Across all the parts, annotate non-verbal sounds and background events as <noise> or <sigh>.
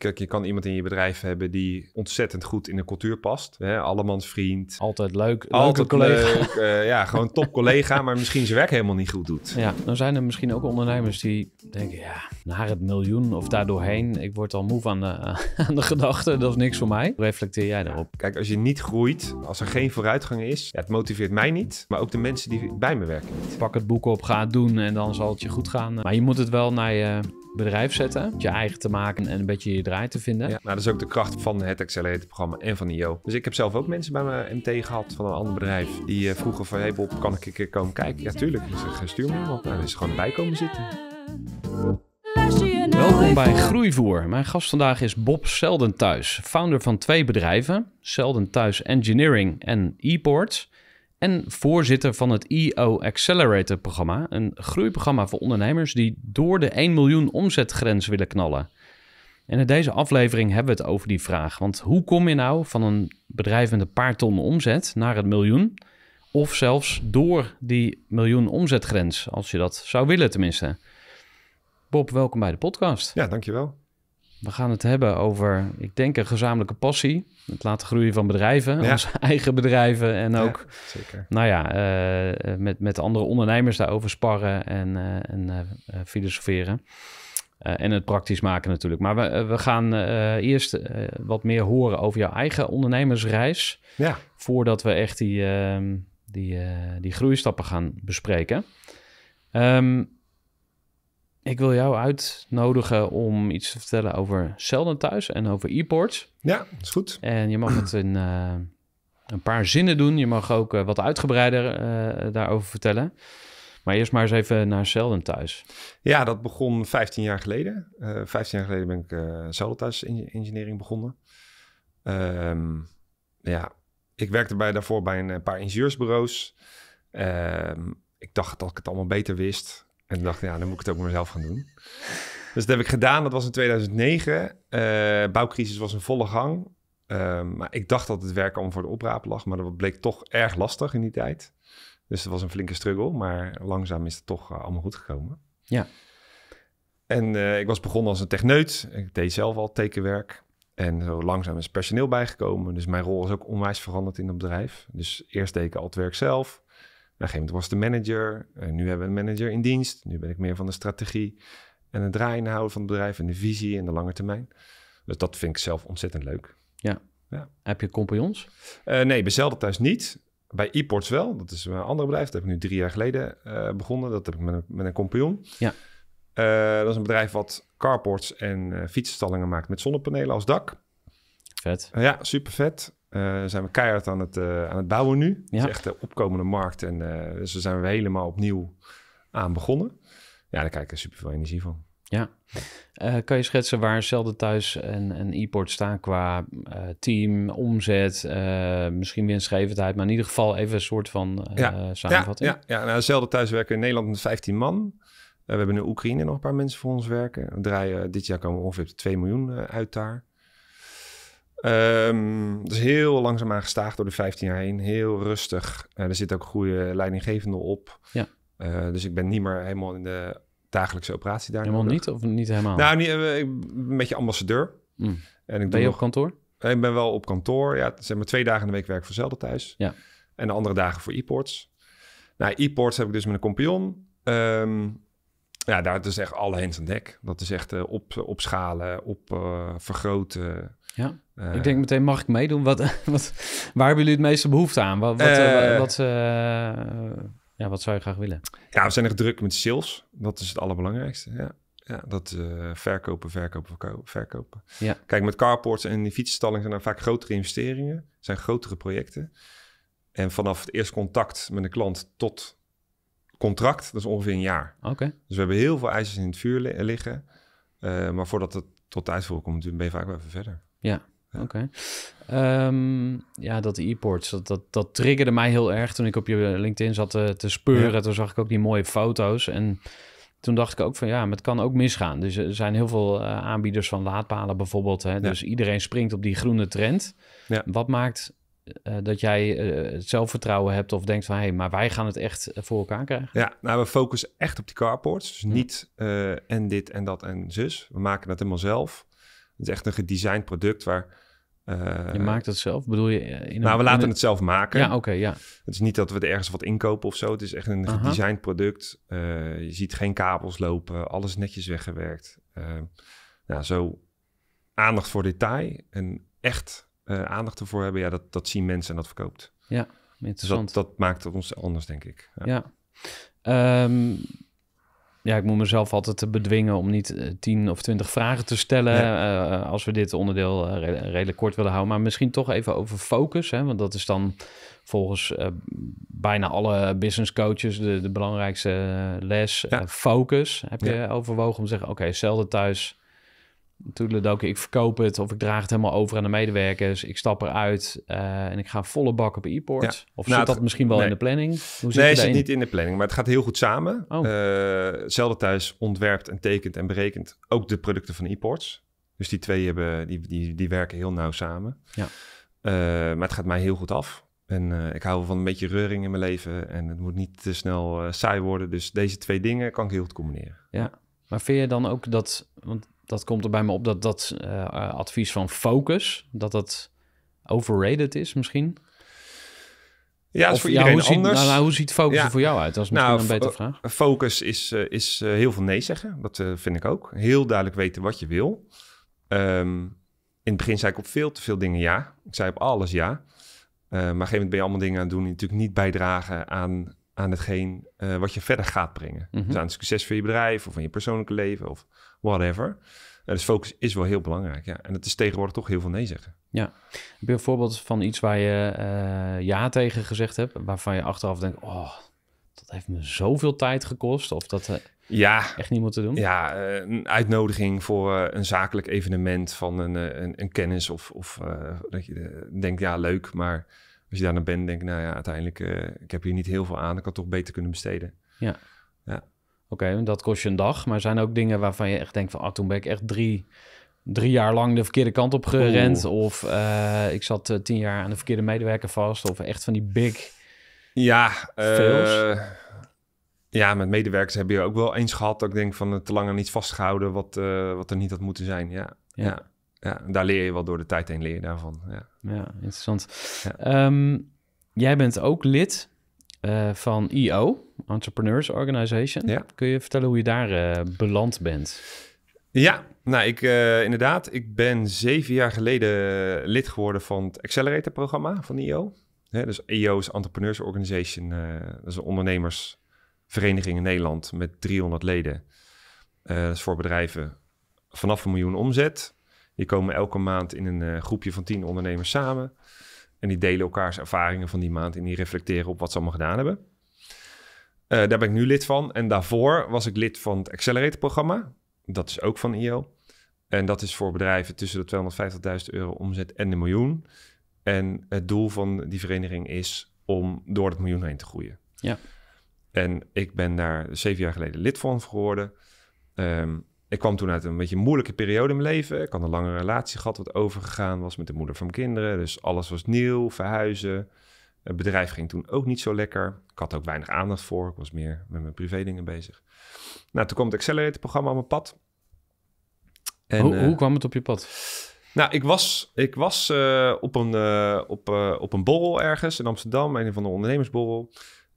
Kijk, je kan iemand in je bedrijf hebben die ontzettend goed in de cultuur past. Hè? Allemans vriend. Altijd leuk. Altijd collega. Leuk, eh, ja, gewoon top <laughs> collega, maar misschien zijn werk helemaal niet goed doet. Ja, dan zijn er misschien ook ondernemers die denken, ja, naar het miljoen of daardoorheen. Ik word al moe van de, eh, <laughs> aan de gedachte, dat is niks voor mij. reflecteer jij daarop? Kijk, als je niet groeit, als er geen vooruitgang is, ja, het motiveert mij niet, maar ook de mensen die bij me werken niet. Pak het boek op, ga het doen en dan zal het je goed gaan. Maar je moet het wel naar je bedrijf zetten. Je eigen te maken en een beetje je draai te vinden. Ja, nou, dat is ook de kracht van het Accelerator-programma en van IO. Dus ik heb zelf ook mensen bij mijn MT gehad van een ander bedrijf. Die eh, vroegen van, hey Bob, kan ik een keer komen kijken? Ja, tuurlijk. Dus ik stuur me iemand. daar is gewoon bij komen zitten. Welkom bij Groeivoer. Mijn gast vandaag is Bob Selden Thuis, founder van twee bedrijven, Selden Thuis Engineering en ePort en voorzitter van het EO Accelerator programma, een groeiprogramma voor ondernemers die door de 1 miljoen omzetgrens willen knallen. En in deze aflevering hebben we het over die vraag. Want hoe kom je nou van een bedrijf met een paar ton omzet naar het miljoen? Of zelfs door die miljoen omzetgrens, als je dat zou willen tenminste. Bob, welkom bij de podcast. Ja, dankjewel. We gaan het hebben over, ik denk, een gezamenlijke passie. Het laten groeien van bedrijven, onze <laughs> eigen bedrijven. En ook, zeker. nou ja, eh, met, met andere ondernemers daarover sparren en, eh, en eh, filosoferen. en het praktisch maken natuurlijk. Maar we, we gaan eerst wat meer horen over jouw eigen ondernemersreis. Ja. Voordat we echt die, ehm, die, die groeistappen gaan bespreken. Um, ik wil jou uitnodigen om iets te vertellen over Zelden thuis en over e-ports. Ja, is goed. En je mag het in eh, een paar zinnen doen. Je mag ook eh, wat uitgebreider eh, daarover vertellen. Maar eerst maar eens even naar Zelden thuis. Ja, dat begon 15 jaar geleden. 15 jaar geleden ben ik uh, Zelden thuis engineering begonnen. Ehm, ja, ik werkte bij, daarvoor bij een paar ingenieursbureaus. Ehm, ik dacht dat ik het allemaal beter wist. En dacht, ja, dan moet ik het ook mezelf gaan doen. Dus dat heb ik gedaan. Dat was in 2009. Uh, eh, bouwcrisis was in volle gang. Ehm, maar ik dacht dat het werk allemaal voor de opraap lag. Maar dat bleek toch erg lastig in die tijd. Dus het was een flinke struggle. Maar langzaam is het toch eh, allemaal goed gekomen. Ja. En eh, ik was begonnen als een techneut. Ik deed zelf al tekenwerk. En zo langzaam is personeel bijgekomen. Dus mijn rol is ook onwijs veranderd in het bedrijf. Dus eerst deed ik al het werk zelf een gegeven moment was de manager. En eh, nu hebben we een manager in dienst. Nu ben ik meer van de strategie en het draaien houden van het bedrijf en de visie en de lange termijn. Dus dat vind ik zelf ontzettend leuk. Ja. ja. Heb je compagnons? Eh, nee, bij Zelda thuis niet. Bij ePorts wel. Dat is een ander bedrijf. Dat heb ik nu drie jaar geleden eh, begonnen. Dat heb ik met een, met een Ja. dat is een bedrijf wat carports en fietsstallingen maakt met zonnepanelen als dak. Vet. ja, super vet. Eh, zijn we keihard aan het, eh, aan het bouwen nu. Ja. is echt de opkomende markt. En uh, dus zijn we helemaal opnieuw aan begonnen. Ja, daar kijk ik super veel energie van. Ja. kan je schetsen waar Zelden Thuis en, e-port staan qua team, omzet, misschien winstgevendheid, maar in ieder geval even een soort van ja. samenvatting? Ja, ja, ja. Nou, Zelden Thuis werken in Nederland met 15 man. we hebben in Oekraïne nog een paar mensen voor ons werken. We draaien, dit jaar komen we ongeveer 2 miljoen uit daar. Um, dus heel langzaamaan gestaag door de 15 jaar heen. Heel rustig. Eh, er zit ook goede leidinggevende op. Ja. Eh, dus ik ben niet meer helemaal in de dagelijkse operatie daar. Helemaal niet? Of niet helemaal? Nou, niet, uh, ik ben een beetje ambassadeur. Mm. ben je op kantoor? Ik ben wel op kantoor. Ja, zeg maar twee dagen in de week werk voor Zelda thuis. Ja. En de andere dagen voor e-ports. Nou, e-ports heb ik dus met een compagnon. Ehm, ja, daar is echt alle hens aan dek. Dat is echt op, opschalen, op vergroten ja. Eh. ik denk meteen, mag ik meedoen? Wat, <laughs> wat, waar hebben jullie het meeste behoefte aan? Wat, wat, eh. Eh, wat, ja, wat zou je graag willen? Ja, we zijn echt druk met sales. Dat is het allerbelangrijkste. Ja, ja dat verkopen, verkopen, verkopen. Ja. Kijk, met carports en die fietsenstalling zijn er vaak grotere investeringen. zijn grotere projecten. En vanaf het eerste contact met een klant tot contract, dat is ongeveer een jaar. Oké. Dus we hebben heel veel eisen in het vuur liggen. maar voordat het tot de uitvoer komt, ben je vaak wel even verder. Ja. Oké. Ehm, ja, dat e-ports, dat, dat, dat triggerde mij heel erg toen ik op je LinkedIn zat te, eh, te speuren. Toen zag ik ook die mooie foto's en toen dacht ik ook van ja, maar het kan ook misgaan. Dus er zijn heel veel eh, aanbieders van laadpalen bijvoorbeeld. Hè? Dus iedereen springt op die groene trend. Wat maakt eh, dat jij het zelfvertrouwen hebt of denkt van hé, hey, maar wij gaan het echt voor elkaar krijgen? Ja, nou we focussen echt op die carports. Dus niet en dit en dat en zus. We maken dat helemaal zelf. Het is echt een gedesigned product waar... je eh, maakt het zelf, bedoel je? Eh, in nou, we laten het... zelf maken. Ja, oké, ja. Het is niet dat we er ergens wat inkopen of zo. Het is echt een gedesigned product. Eh, je ziet geen kabels lopen, alles netjes weggewerkt. Uh, nou, zo aandacht voor detail en echt aandacht ervoor hebben, ja, dat, dat zien mensen en dat verkoopt. Ja, interessant. Dus dat, maakt maakt ons anders, denk ik. Ja. Ehm, ja, ik moet mezelf altijd bedwingen om niet eh, tien of twintig vragen te stellen. Eh, eh, als we dit onderdeel redelijk kort willen houden. Maar misschien toch even over focus. Hè? Want dat is dan volgens bijna alle business coaches de, de belangrijkste les. focus heb je overwogen om te zeggen: oké, okay, zelden thuis ook, ik verkoop het of ik draag het helemaal over aan de medewerkers. Ik stap eruit uh, en ik ga volle bak op e-port. Of nou, zit dat misschien wel in de planning? Hoe zit nee, het zit niet in de planning, maar het gaat heel goed samen. Oh. Eh, thuis ontwerpt en tekent en berekent ook de producten van e-ports. Dus die twee hebben, die, die, die werken heel nauw samen. Ja. Eh, maar het gaat mij heel goed af. En ik hou van een beetje reuring in mijn leven. En het moet niet te snel saai worden. Dus deze twee dingen kan ik heel goed combineren. Ja, maar vind je dan ook dat... Want dat komt er bij me op dat dat eh, advies van focus, dat dat overrated is misschien. Ja, is voor iedereen anders. Nou, nou, hoe ziet focus voor jou uit? Dat is misschien nou, een betere vraag. Focus is, eh, is eh, heel veel nee zeggen. Dat vind ik ook. Heel duidelijk weten wat je wil. Ehm, in het begin zei ik op veel te veel dingen ja. Ik zei op alles ja. maar op een gegeven moment ben je allemaal dingen aan doen... die natuurlijk niet bijdragen aan, aan hetgeen wat je verder gaat brengen. Mhm. Dus aan het succes van je bedrijf of van je persoonlijke leven... of whatever. dus focus is wel heel belangrijk. Ja. En dat is tegenwoordig toch heel veel nee zeggen. Ja. Heb je een voorbeeld van iets waar je eh, ja tegen gezegd hebt, waarvan je achteraf denkt: oh, dat heeft me zoveel tijd gekost? Of dat. Eh, ja, echt niet moeten doen. Ja, eh, een uitnodiging voor een zakelijk evenement van een, een, een kennis. Of, of dat je denkt, ja, leuk. Maar als je daar naar bent, denk ik, nou ja, uiteindelijk, ik heb hier niet heel veel aan. Ik had toch beter kunnen besteden. Ja. ja. Oké, dat kost je een dag. Maar zijn ook dingen waarvan je echt denkt van... ah, toen ben ik echt drie, drie jaar lang de verkeerde kant op gerend. Of eh, ik zat eh, tien jaar aan de verkeerde medewerker vast. Of echt van die big ja, eh, ja, met medewerkers heb je ook wel eens gehad... dat ik denk van te lang aan iets vastgehouden... wat, wat er niet had moeten zijn, ja. ja. ja. daar leer je wel door de tijd heen leer daarvan. Ja, ja interessant. Ehm, jij bent ook lid eh, van IO, Entrepreneurs Organization. Kun je vertellen hoe je daar eh, beland bent? Ja, nou ik, eh, inderdaad. Ik ben zeven jaar geleden lid geworden van het Accelerator-programma van IO. dus IO is Entrepreneurs Organization. dat is een ondernemersvereniging in Nederland met 300 leden. dat is voor bedrijven vanaf een miljoen omzet. Die komen elke maand in een groepje van tien ondernemers samen. En die delen elkaars ervaringen van die maand en die reflecteren op wat ze allemaal gedaan hebben. Eh, daar ben ik nu lid van. En daarvoor was ik lid van het Accelerator-programma. Dat is ook van IO. En dat is voor bedrijven tussen de 250.000 euro omzet en de miljoen. En het doel van die vereniging is om door het miljoen heen te groeien. Ja. En ik ben daar zeven jaar geleden lid van geworden. Ehm, ik kwam toen uit een beetje moeilijke periode in mijn leven. Ik had een lange relatie gehad, wat overgegaan was met de moeder van mijn kinderen. Dus alles was nieuw, verhuizen. Het bedrijf ging toen ook niet zo lekker. Ik had ook weinig aandacht voor. Ik was meer met mijn privé dingen bezig. Nou, toen kwam het Accelerator-programma op mijn pad. En, hoe, hoe, eh, kwam het op je pad? Nou, ik was, ik was eh, op, een, eh, op, op een borrel ergens in Amsterdam, een van de ondernemersborrel.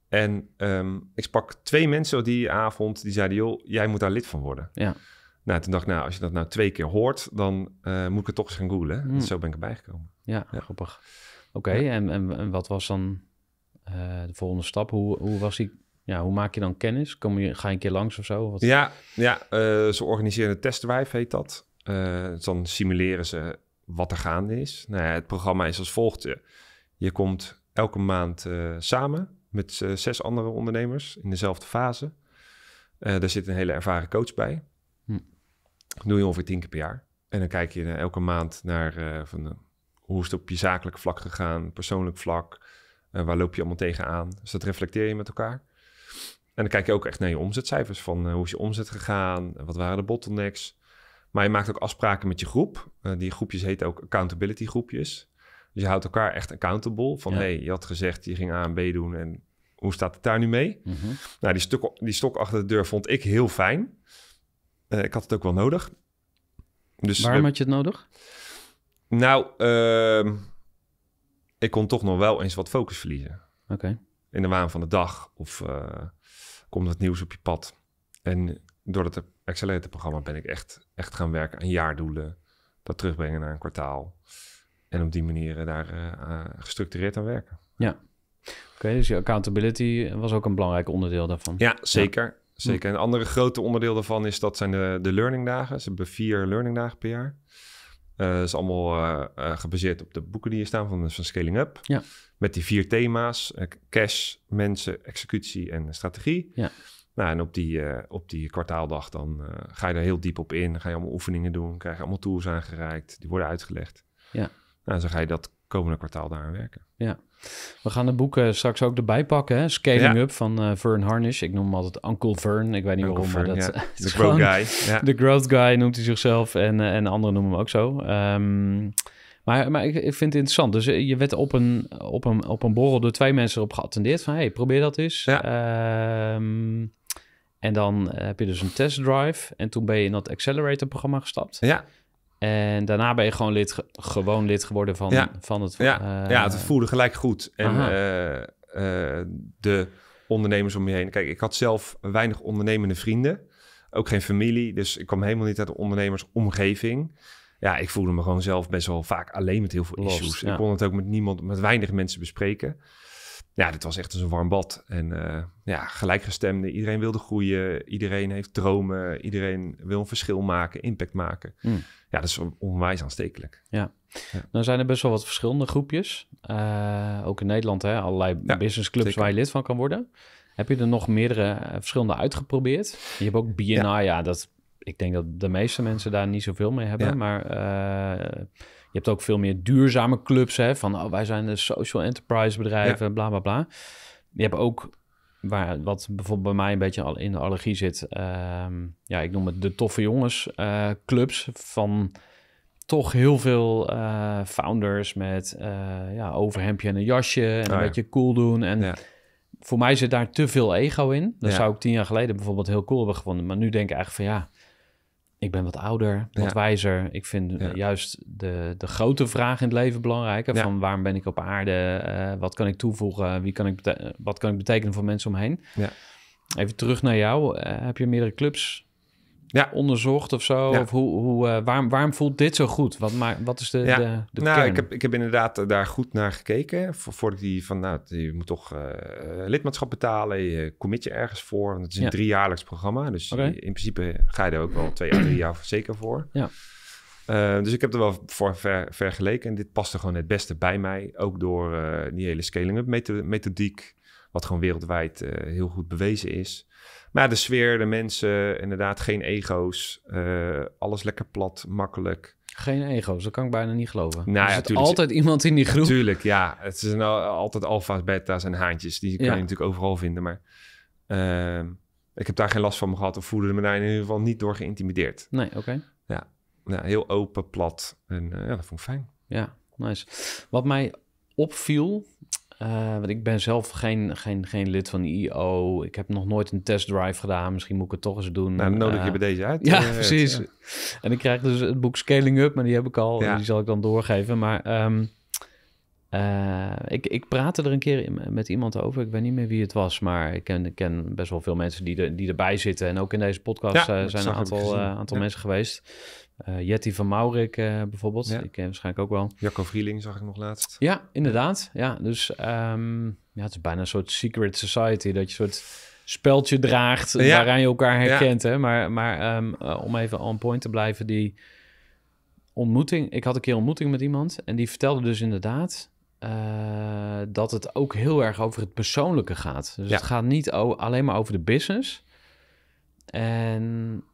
En ehm, ik sprak twee mensen die avond, die zeiden, joh, jij moet daar lid van worden. Ja. Nou, toen dacht ik, nou, als je dat nou twee keer hoort, dan eh, moet ik het toch eens gaan googlen. Mm. Zo ben ik erbij gekomen. Ja, grappig. Oké, en, en, en, wat was dan eh, de volgende stap? Hoe, hoe was die ja, hoe maak je dan kennis? Kom je, ga je een keer langs of zo? Wat? Ja, ja eh, ze organiseren een testdrive, heet dat. dan simuleren ze wat er gaande is. Nou ja, het programma is als volgt. Je komt elke maand samen met zes andere ondernemers in dezelfde fase. daar zit een hele ervaren coach bij doe je ongeveer tien keer per jaar. En dan kijk je elke maand naar eh, van, eh, hoe is het op je zakelijk vlak gegaan, persoonlijk vlak, eh, waar loop je allemaal tegenaan. Dus dat reflecteer je met elkaar. En dan kijk je ook echt naar je omzetcijfers van hoe is je omzet gegaan, wat waren de bottlenecks. Maar je maakt ook afspraken met je groep. die groepjes heten ook accountability groepjes. Dus je houdt elkaar echt accountable. Van nee, je had gezegd, je ging A en B doen en hoe staat het daar nu mee? Mhm. Nou, die, stuk, die stok achter de deur vond ik heel fijn. Eh, ik had het ook wel nodig. Dus, Waarom had je het nodig? Nou, ehm, ik kon toch nog wel eens wat focus verliezen. Oké. In de waan van de dag of eh, komt het nieuws op je pad. En door het Accelerator-programma ben ik echt, echt gaan werken aan jaardoelen. Dat terugbrengen naar een kwartaal. En op die manier daar eh, gestructureerd aan werken. Ja. Oké, dus je accountability was ook een belangrijk onderdeel daarvan. Ja, zeker. Ja. Zeker. Een andere grote onderdeel daarvan is dat zijn de, de learning dagen. Ze hebben vier learning dagen per jaar. Eh, dat is allemaal eh, eh, gebaseerd op de boeken die hier staan van, van Scaling Up. Ja. Met die vier thema's: cash, mensen, executie en strategie. Ja. Nou, en op die, op die kwartaaldag dan ga je er heel diep op in. ga je allemaal oefeningen doen, krijg je allemaal tools aangereikt, die worden uitgelegd. Ja. Nou, zo ga je dat komende kwartaal daar aan werken. Ja. We gaan de boeken straks ook erbij pakken. Hè? Scaling Up van uh, Vern Harnish. Ik noem hem altijd Uncle Vern. Ik weet niet Uncle waarom, dat ja. <laughs> De growth guy. Ja. growth guy noemt hij zichzelf en, eh, en anderen noemen hem ook zo. Ehm, maar, maar ik, ik, vind het interessant. Dus eh, je werd op een, op een, op een borrel door twee mensen erop geattendeerd. Van, hey, probeer dat eens. Ja. Ehm, en dan heb je dus een testdrive. En toen ben je in dat accelerator-programma gestapt. Ja. En daarna ben je gewoon lid, gewoon lid geworden van, van het... Ja. Eh, ja, het voelde gelijk goed. En eh, eh, de ondernemers om je heen. Kijk, ik had zelf weinig ondernemende vrienden. Ook geen familie. Dus ik kwam helemaal niet uit de ondernemersomgeving. Ja, ik voelde me gewoon zelf best wel vaak alleen met heel veel issues. Ik kon het ook met niemand, met weinig mensen bespreken ja, dit was echt een warm bad. En eh, ja, gelijkgestemde. Iedereen wilde groeien. Iedereen heeft dromen. Iedereen wil een verschil maken, impact maken. Hmm. Ja, dat is onwijs aanstekelijk. Ja. Dan nou, zijn er best wel wat verschillende groepjes. Eh, ook in Nederland, hè, allerlei businessclubs waar je lid van kan worden. Heb je er nog meerdere eh, verschillende uitgeprobeerd? Je hebt ook BNI, ja. ja, dat, ik denk dat de meeste mensen daar niet zoveel mee hebben. Maar je hebt ook veel meer duurzame clubs, hè, van oh, wij zijn de social enterprise bedrijven, ja. bla bla bla. Je hebt ook, waar, wat bijvoorbeeld bij mij een beetje al in de allergie zit, ehm, ja, ik noem het de toffe jongens eh, clubs van toch heel veel eh, founders met uh, ja, overhemdje en een jasje en oh, een ah, beetje cool doen. En voor mij zit daar te veel ego in. Dat zou ik tien jaar geleden bijvoorbeeld heel cool hebben gevonden. Maar nu denk ik eigenlijk van ja, ik ben wat ouder, wat wijzer. Ik vind juist de, de grote vraag in het leven belangrijker. Van waarom ben ik op aarde? Eh, wat kan ik toevoegen? Wie kan ik wat kan ik betekenen voor mensen omheen? Even terug naar jou. Eh, heb je meerdere clubs ja. onderzocht of zo? Of hoe, hoe, eh, waarom, waarom voelt dit zo goed? Wat, maar, wat is de, de, de nou, Ik heb, ik heb inderdaad eh, daar goed naar gekeken. Eh, voordat die van, nou, je moet toch lidmaatschap betalen. Je commit je ergens voor. Want het is een driejaarlijks programma. Dus in principe ga je er ook wel twee of drie jaar zeker voor. Ja. dus ik heb er wel voor ver, vergeleken. En dit paste gewoon het beste bij mij. Ook door die hele scaling-up methodiek. Wat gewoon wereldwijd heel goed bewezen is. Maar de sfeer, de mensen, inderdaad geen ego's. Eh, alles lekker plat, makkelijk. Geen ego's, dat kan ik bijna niet geloven. Nou, er zit ja, altijd iemand in die groep. Tuurlijk, ja. Het zijn altijd alfa's, beta's en haantjes. Die kan je natuurlijk overal vinden. Maar ehm, ik heb daar geen last van gehad. Of voelde me daar in ieder geval niet door geïntimideerd. Nee, oké. Ja. heel open, plat. En eh, ja, dat vond ik fijn. Ja, nice. Wat mij opviel uh, want ik ben zelf geen, geen, geen lid van de IO. Ik heb nog nooit een testdrive gedaan. Misschien moet ik het toch eens doen. Nou, nodig je eh, bij deze uit. Ja, eh, precies. En ik krijg dus het boek Scaling Up, maar die heb ik al. Die zal ik dan doorgeven. Maar ehm, eh, ik, ik praatte er een keer met iemand over. Ik weet niet meer wie het was, maar ik ken, ik ken best wel veel mensen die, die erbij zitten. En ook in deze podcast ja, uh, zijn een aantal, eh, aantal mensen geweest. Jetty van Maurik bijvoorbeeld, ik ken waarschijnlijk ook wel. Jacco Vrieling zag ik nog laatst. Ja, inderdaad. Ja, dus ehm, ja, het is bijna een soort secret society. Dat je soort speltje draagt ja. waaraan je elkaar herkent. Hè? Maar, maar ehm, om even on point te blijven, die ontmoeting. Ik had een keer ontmoeting met iemand en die vertelde dus inderdaad uh, dat het ook heel erg over het persoonlijke gaat. Dus het gaat niet alleen maar over de business. En,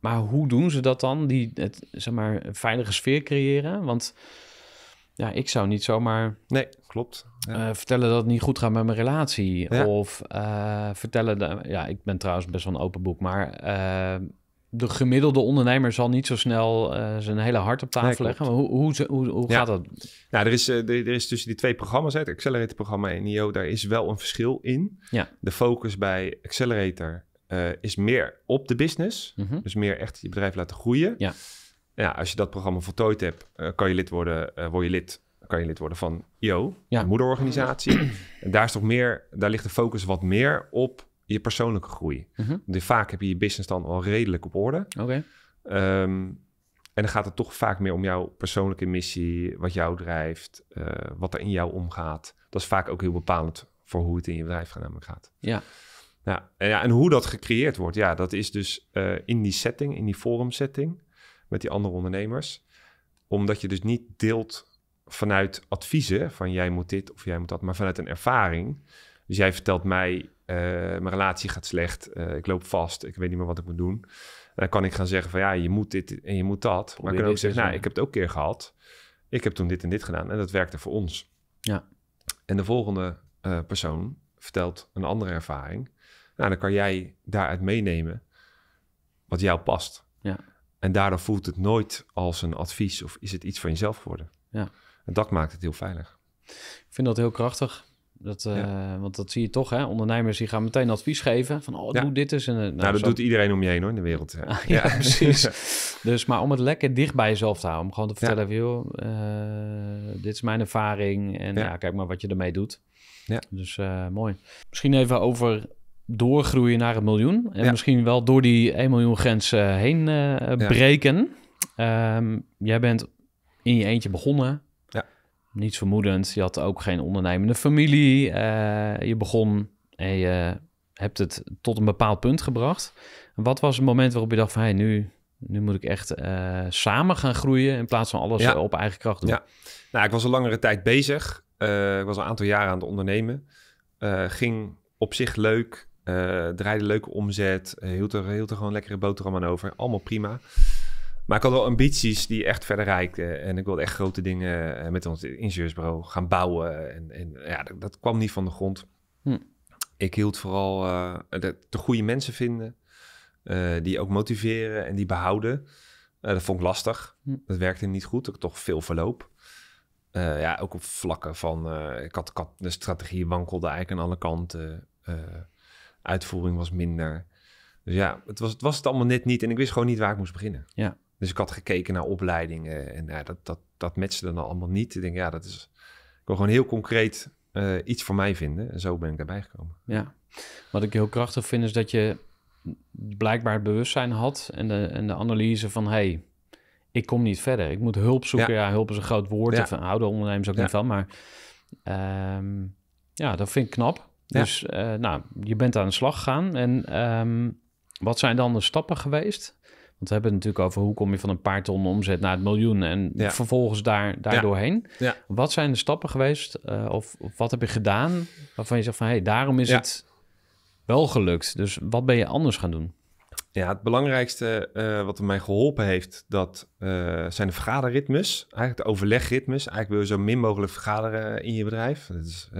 maar hoe doen ze dat dan? Die, het, zeg maar, een veilige sfeer creëren? Want ja, ik zou niet zomaar... Nee, klopt. Eh, vertellen dat het niet goed gaat met mijn relatie. Of eh, vertellen... ja, ik ben trouwens best wel een open boek, maar de gemiddelde ondernemer zal niet zo snel eh, zijn hele hart op tafel leggen. Maar hoe, hoe, hoe, hoe gaat dat? Nou, er is, eh, er, is tussen die twee programma's, het Accelerator-programma en IO, daar is wel een verschil in. Ja. De focus bij Accelerator eh, is meer op de business. Mhm. Dus meer echt je bedrijf laten groeien. Ja. Ja, als je dat programma voltooid hebt, kan je lid worden, word je lid kan je lid worden van IO, de moederorganisatie. <clears throat> En daar, is toch meer, daar ligt de focus wat meer op je persoonlijke groei. Mhm. vaak heb je je business dan al redelijk op orde. Ehm, en dan gaat het toch vaak meer om jouw persoonlijke missie, wat jou drijft, eh, wat er in jou omgaat. Dat is vaak ook heel bepalend voor hoe het in je bedrijf namelijk gaat. Ja. Nou, en, ja, en hoe dat gecreëerd wordt, ja, dat is dus eh, in die setting, in die forum setting met die andere ondernemers. Omdat je dus niet deelt vanuit adviezen, van jij moet dit of jij moet dat, maar vanuit een ervaring. Dus jij vertelt mij eh, mijn relatie gaat slecht. Eh, ik loop vast. Ik weet niet meer wat ik moet doen. Dan kan ik gaan zeggen van ja, je moet dit en je moet dat. maar ik kan ook zeggen, nou, ik heb het ook een keer gehad. Ik heb toen dit en dit gedaan en dat werkte voor ons. Ja. En de volgende eh, persoon vertelt een andere ervaring. Nou, dan kan jij daaruit meenemen wat jou past. Ja. En daardoor voelt het nooit als een advies of is het iets van jezelf geworden. Ja. En dat maakt het heel veilig. Ik vind dat heel krachtig. Dat, eh, Want dat zie je toch, hè? Ondernemers die gaan meteen advies geven van, oh, doe dit eens. En, eh, nou, nou, dat doet iedereen om je heen hoor, in de wereld. Ja, <laughs> ah, ja precies. <laughs> dus, maar om het lekker dicht bij jezelf te houden. Om gewoon te vertellen, eh, dit is mijn ervaring. En ja. kijk maar wat je ermee doet. Ja. Dus mooi. Misschien even over doorgroeien naar een miljoen. En misschien wel door die 1 miljoen grens heen breken. Ehm, jij bent in je eentje begonnen niet vermoedend. Je had ook geen ondernemende familie. Eh, je begon en je hebt het tot een bepaald punt gebracht. Wat was het moment waarop je dacht van... Hey, nu, nu moet ik echt eh, samen gaan groeien in plaats van alles eh, op eigen kracht doen? Ja. Nou, ik was een langere tijd bezig. ik was een aantal jaren aan het ondernemen. ging op zich leuk. draaide leuke omzet. hield, er, hield er gewoon lekkere boterham aan over. Allemaal prima. Maar ik had wel ambities die echt verder reikten. En ik wilde echt grote dingen eh, met ons ingenieursbureau gaan bouwen. En, en ja, dat, kwam niet van de grond. Hm. Ik hield vooral eh, de, goede mensen vinden. Eh, die ook motiveren en die behouden. dat vond ik lastig. Hm. Dat werkte niet goed. Ik toch veel verloop. ja, ook op vlakken van. ik, had, de strategie wankelde eigenlijk aan alle kanten. Uh, uitvoering was minder. Dus ja, het was, het was het allemaal net niet. En ik wist gewoon niet waar ik moest beginnen. Ja. Dus ik had gekeken naar opleidingen en nou ja, dat, dat, dat matchte dan allemaal niet. Ik denk, ja, dat is. Ik wil gewoon heel concreet eh, iets voor mij vinden. En zo ben ik daarbij gekomen. Ja, wat ik heel krachtig vind is dat je blijkbaar het bewustzijn had en de, en de analyse van hey, ik kom niet verder. Ik moet hulp zoeken. Ja, hulp is een groot woord. Ja. oude ondernemers ook niet van. Maar ehm, ja, dat vind ik knap. Dus eh, nou, je bent aan de slag gegaan. En ehm, wat zijn dan de stappen geweest want we hebben het natuurlijk over hoe kom je van een paar ton omzet naar het miljoen en vervolgens daar, daar doorheen. Wat zijn de stappen geweest eh, of, wat heb je gedaan waarvan je zegt van hé, hey, daarom is het wel gelukt. Dus wat ben je anders gaan doen? Ja, het belangrijkste uh, wat mij geholpen heeft, dat eh, zijn de vergaderritmes. Eigenlijk de overlegritmes. Eigenlijk wil je zo min mogelijk vergaderen in je bedrijf. Dat is,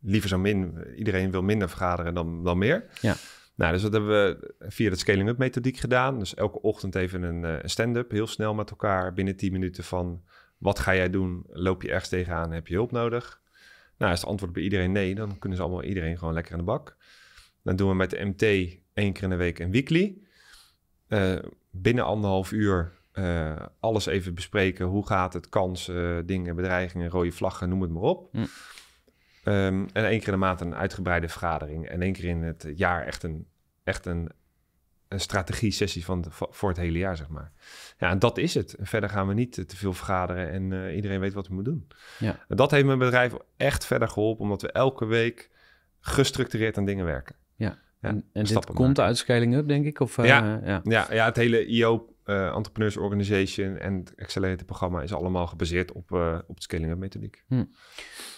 liever zo min, iedereen wil minder vergaderen dan, dan meer. Ja. Nou, dus dat hebben we via de scaling up methodiek gedaan. Dus elke ochtend even een, eh, stand-up, heel snel met elkaar, binnen 10 minuten van wat ga jij doen? Loop je ergens tegenaan? Heb je hulp nodig? Nou, is het antwoord bij iedereen nee, dan kunnen ze allemaal iedereen gewoon lekker in de bak. Dan doen we met de MT één keer in de week een weekly. Eh, binnen anderhalf uur eh, alles even bespreken. Hoe gaat het? Kansen, dingen, bedreigingen, rode vlaggen, noem het maar op. Mm. Ehm, en één keer in de maand een uitgebreide vergadering. En één keer in het jaar echt een, echt een, een strategie-sessie van de, voor het hele jaar, zeg maar. Ja, en dat is het. Verder gaan we niet te veel vergaderen en eh, iedereen weet wat we moeten doen. Ja. dat heeft mijn bedrijf echt verder geholpen, omdat we elke week gestructureerd aan dingen werken. Ja, en, en dit komt uit Scaling Up, denk ik? Of, eh, ja. ja. ja. Ja, het hele IO eh, Entrepreneurs Organization en het Accelerator programma is allemaal gebaseerd op, op de Scaling Up methodiek. Hm.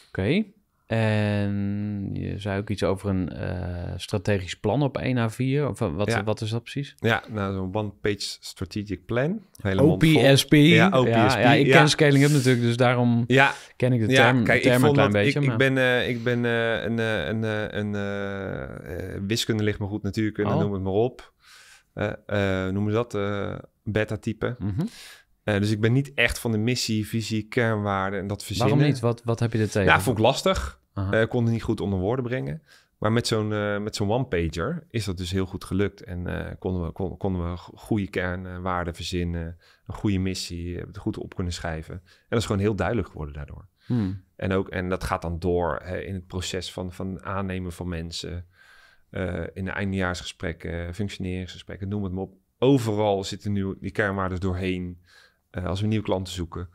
Oké, en je zei ook iets over een eh, strategisch plan op 1 A4. Of eh, wat, wat is dat precies? Ja, nou, zo'n one-page strategic plan. Helemaal OPSP. Ja, OPSP. Ja, ja ik ken Scaling Up natuurlijk, dus daarom ken ik de term, kijk, ik een klein beetje. Ik, eh, ik ben, ik ben een, een, een wiskunde ligt me goed, natuurlijk, oh. noem het maar op. noemen ze dat? beta-type. Mhm. dus ik ben niet echt van de missie, visie, kernwaarden en dat verzinnen. Waarom niet? Wat, wat heb je er tegen? Ja, nou, vond ik lastig konden eh, kon het niet goed onder woorden brengen. Maar met zo'n uh, met zo'n one-pager is dat dus heel goed gelukt. En eh, konden, we, konden we goede kernwaarden verzinnen, een goede missie, het goed op kunnen schrijven. En dat is gewoon heel duidelijk geworden daardoor. Hmm. En, ook, en dat gaat dan door in het proces van, van aannemen van mensen, uh, in de eindejaarsgesprekken, functioneringsgesprekken, noem het maar op. Overal zitten nu die kernwaarden doorheen als we nieuwe klanten zoeken.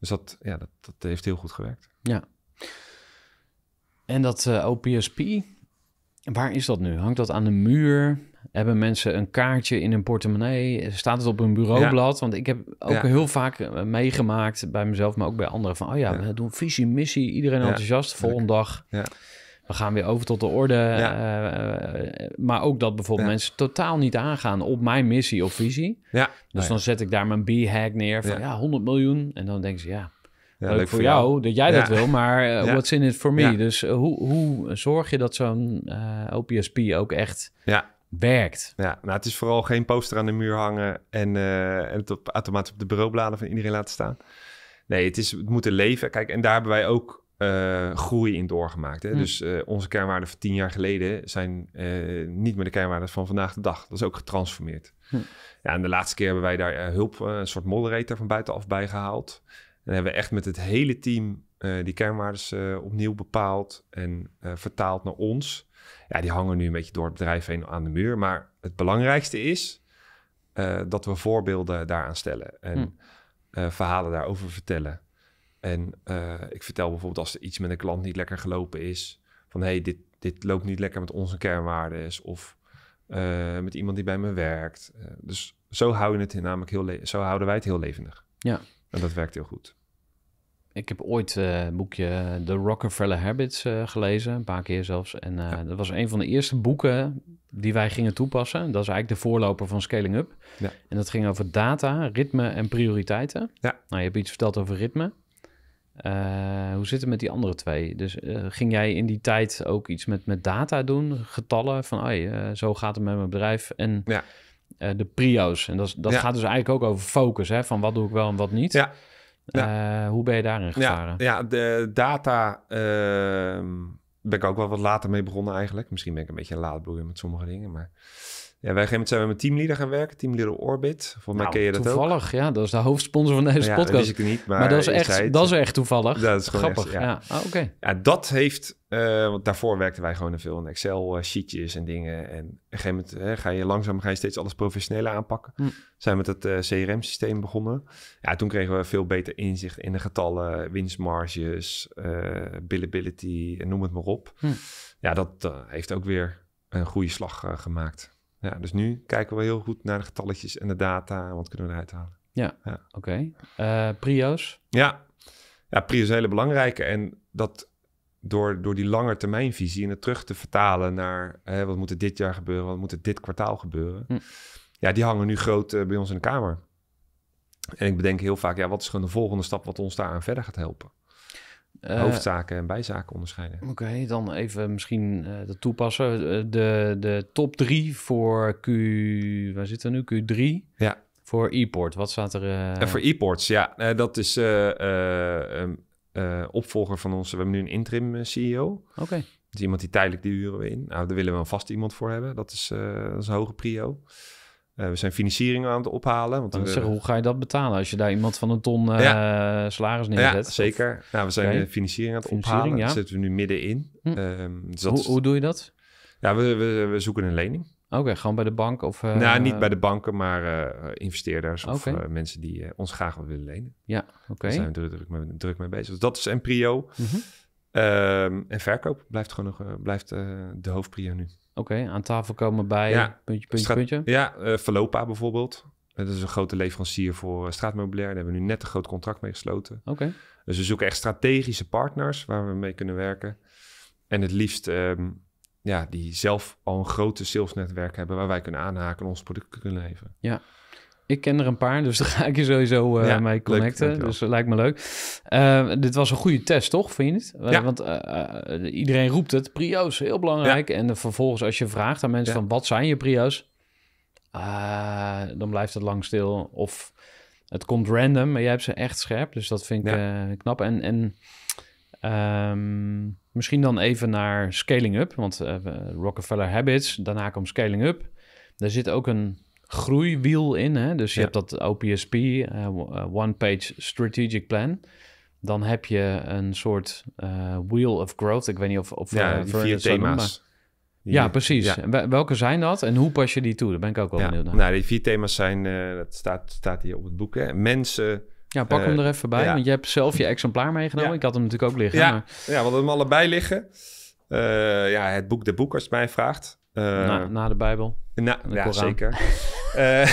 Dus dat, ja, dat, dat heeft heel goed gewerkt. Ja. En dat eh, OPSP, waar is dat nu? Hangt dat aan de muur? Hebben mensen een kaartje in hun portemonnee? Staat het op hun bureaublad? Want ik heb ook heel vaak eh, meegemaakt bij mezelf, maar ook bij anderen. Van, oh ja, we doen visie, missie. Iedereen enthousiast, volgende dag. We gaan weer over tot de orde. Eh, maar ook dat bijvoorbeeld mensen totaal niet aangaan op mijn missie of visie. Dus oh dan zet ik daar mijn B-hack neer van ja. 100 miljoen. En dan denken ze, ja, leuk, leuk, voor jou, dat jij dat wil, maar eh, what's in it for me? Dus eh, hoe, hoe zorg je dat zo'n eh, OPSP ook echt werkt. Ja, nou, het is vooral geen poster aan de muur hangen en, en het op, automatisch op de bureaubladen van iedereen laten staan. Nee, het, is, het moet leven. Kijk, en daar hebben wij ook groei in doorgemaakt. Hè? Hm. Dus onze kernwaarden van tien jaar geleden zijn niet meer de kernwaarden van vandaag de dag. Dat is ook getransformeerd. Hm. Ja, en de laatste keer hebben wij daar hulp, een soort moderator van buitenaf bij gehaald. En hebben we echt met het hele team eh, die kernwaardes eh, opnieuw bepaald en eh, vertaald naar ons. Ja, die hangen nu een beetje door het bedrijf heen aan de muur. Maar het belangrijkste is dat we voorbeelden daaraan stellen en hm. verhalen daarover vertellen. En ik vertel bijvoorbeeld als er iets met een klant niet lekker gelopen is, van hé, hey, dit, dit loopt niet lekker met onze kernwaardes of met iemand die bij me werkt. dus zo je het namelijk heel zo houden wij het heel levendig. Ja, en dat werkt heel goed. Ik heb ooit eh, het boekje eh, The Rockefeller Habits eh, gelezen, een paar keer zelfs. En dat was een van de eerste boeken die wij gingen toepassen. Dat is eigenlijk de voorloper van Scaling Up. Ja. En dat ging over data, ritme en prioriteiten. Ja. Nou, je hebt iets verteld over ritme. hoe zit het met die andere twee? Dus ging jij in die tijd ook iets met, met data doen? Getallen van, oh, zo gaat het met mijn bedrijf. En ja eh, de prio's. En dat, dat gaat dus eigenlijk ook over focus, hè? van wat doe ik wel en wat niet. Ja. Eh, hoe ben je daarin gevaren? Ja, ja de data ehm, ben ik ook wel wat later mee begonnen eigenlijk. Misschien ben ik een beetje laat bloeien met sommige dingen, maar... Ja, wij zijn we met Teamleader gaan werken, Teamleader Orbit. Volgens mij nou, ken je dat toevallig, ook. Toevallig, ja. Dat is de hoofdsponsor van deze podcast. dat wist ik niet, maar, dat, is echt, dat is echt toevallig. Dat is Grappig, ja. Ah, oké. Ja, dat heeft... Eh, want daarvoor werkten wij gewoon veel in Excel-sheetjes eh, en dingen. En op een gegeven moment eh, ga je langzaam ga je steeds alles professioneler aanpakken. Hm. Zijn met het CRM-systeem begonnen. Ja, toen kregen we veel beter inzicht in de getallen, winstmarges, uh, billability, noem het maar op. Hm. Ja, dat heeft ook weer een goede slag gemaakt. Ja, dus nu kijken we heel goed naar de getalletjes en de data wat kunnen we eruit halen. Ja, ja. oké. Okay. Eh, prio's? Ja. ja, prio's is hele belangrijke. En dat door, door die lange termijnvisie en het terug te vertalen naar hè, wat moet er dit jaar gebeuren, wat moet er dit kwartaal gebeuren. Hm. Ja, die hangen nu groot eh, bij ons in de kamer. En ik bedenk heel vaak, ja, wat is gewoon de volgende stap wat ons daaraan verder gaat helpen? Eh, hoofdzaken en bijzaken onderscheiden. Oké, dan even misschien eh, dat toepassen. Eh, de, de top 3 voor Q... Waar zit we nu? Q3? Ja. Voor e-port, wat staat er? voor e-ports, ja. dat is uh, opvolger van onze... We hebben nu een interim CEO. Oké. Dus iemand die tijdelijk die huren we in. Nou, daar willen we een vast iemand voor hebben. Dat is, dat is een hoge prio. Eh, we zijn financiering aan het ophalen. Want we, hoe ga je dat betalen als je daar iemand van een ton eh, salaris neerzet? Ja, zeker. nou, we zijn eh, financiering aan het ophalen. Daar zitten we nu middenin. Hm. Ehm, dus hoe, is... hoe, doe je dat? Ja, we, we, zoeken een lening. Oké, gewoon bij de bank of... Uh, nou, niet bij de banken, maar investeerders of mensen die ons graag willen lenen. Ja, oké. Okay. Daar zijn we druk, druk, mee, druk mee bezig. Dus dat is een prio. Mhm. Ehm, en verkoop blijft gewoon nog blijft, de hoofdprio nu. Oké, aan tafel komen bij ja, puntje, puntje, puntje. Ja, uh, eh, Verlopa bijvoorbeeld. Dat is een grote leverancier voor eh, straatmeubilair. Daar hebben we nu net een groot contract mee gesloten. Oké. Dus we zoeken echt strategische partners waar we mee kunnen werken. En het liefst ehm, ja, die zelf al een grote salesnetwerk hebben waar wij kunnen aanhaken en ons product kunnen leveren. Ja. Ik ken er een paar, dus <laughs> daar ga ik je sowieso uh, mee connecten. dus eh, lijkt me leuk. Ehm, dit was een goede test, toch? Vind je het? Eh, want iedereen roept het. Prio's, heel belangrijk. En vervolgens als je vraagt aan mensen van wat zijn je prio's? dan blijft het lang stil. Of het komt random, maar jij hebt ze echt scherp. Dus dat vind ik knap. En, en ehm, misschien dan even naar Scaling Up. Want Rockefeller Habits, daarna komt Scaling Up. Daar zit ook een groeiwiel in. Hè? Dus je hebt dat OPSP, eh, eh, One Page Strategic Plan. Dan heb je een soort uh, Wheel of Growth. Ik weet niet of... of ja, vier thema's. Ja, precies. welke zijn dat en hoe pas je die toe? Daar ben ik ook wel benieuwd naar. Nou, die vier thema's zijn, dat staat, staat hier op het boek, hè. mensen... Ja, pak hem er even bij, want je hebt zelf je exemplaar meegenomen. Ik had hem natuurlijk ook liggen. Ja, maar... ja we hadden hem allebei liggen. ja, het boek De Boek, als het mij vraagt. Eh, na, na, de Bijbel. Na, de ja, Koran. zeker. <laughs> Eh, <laughs>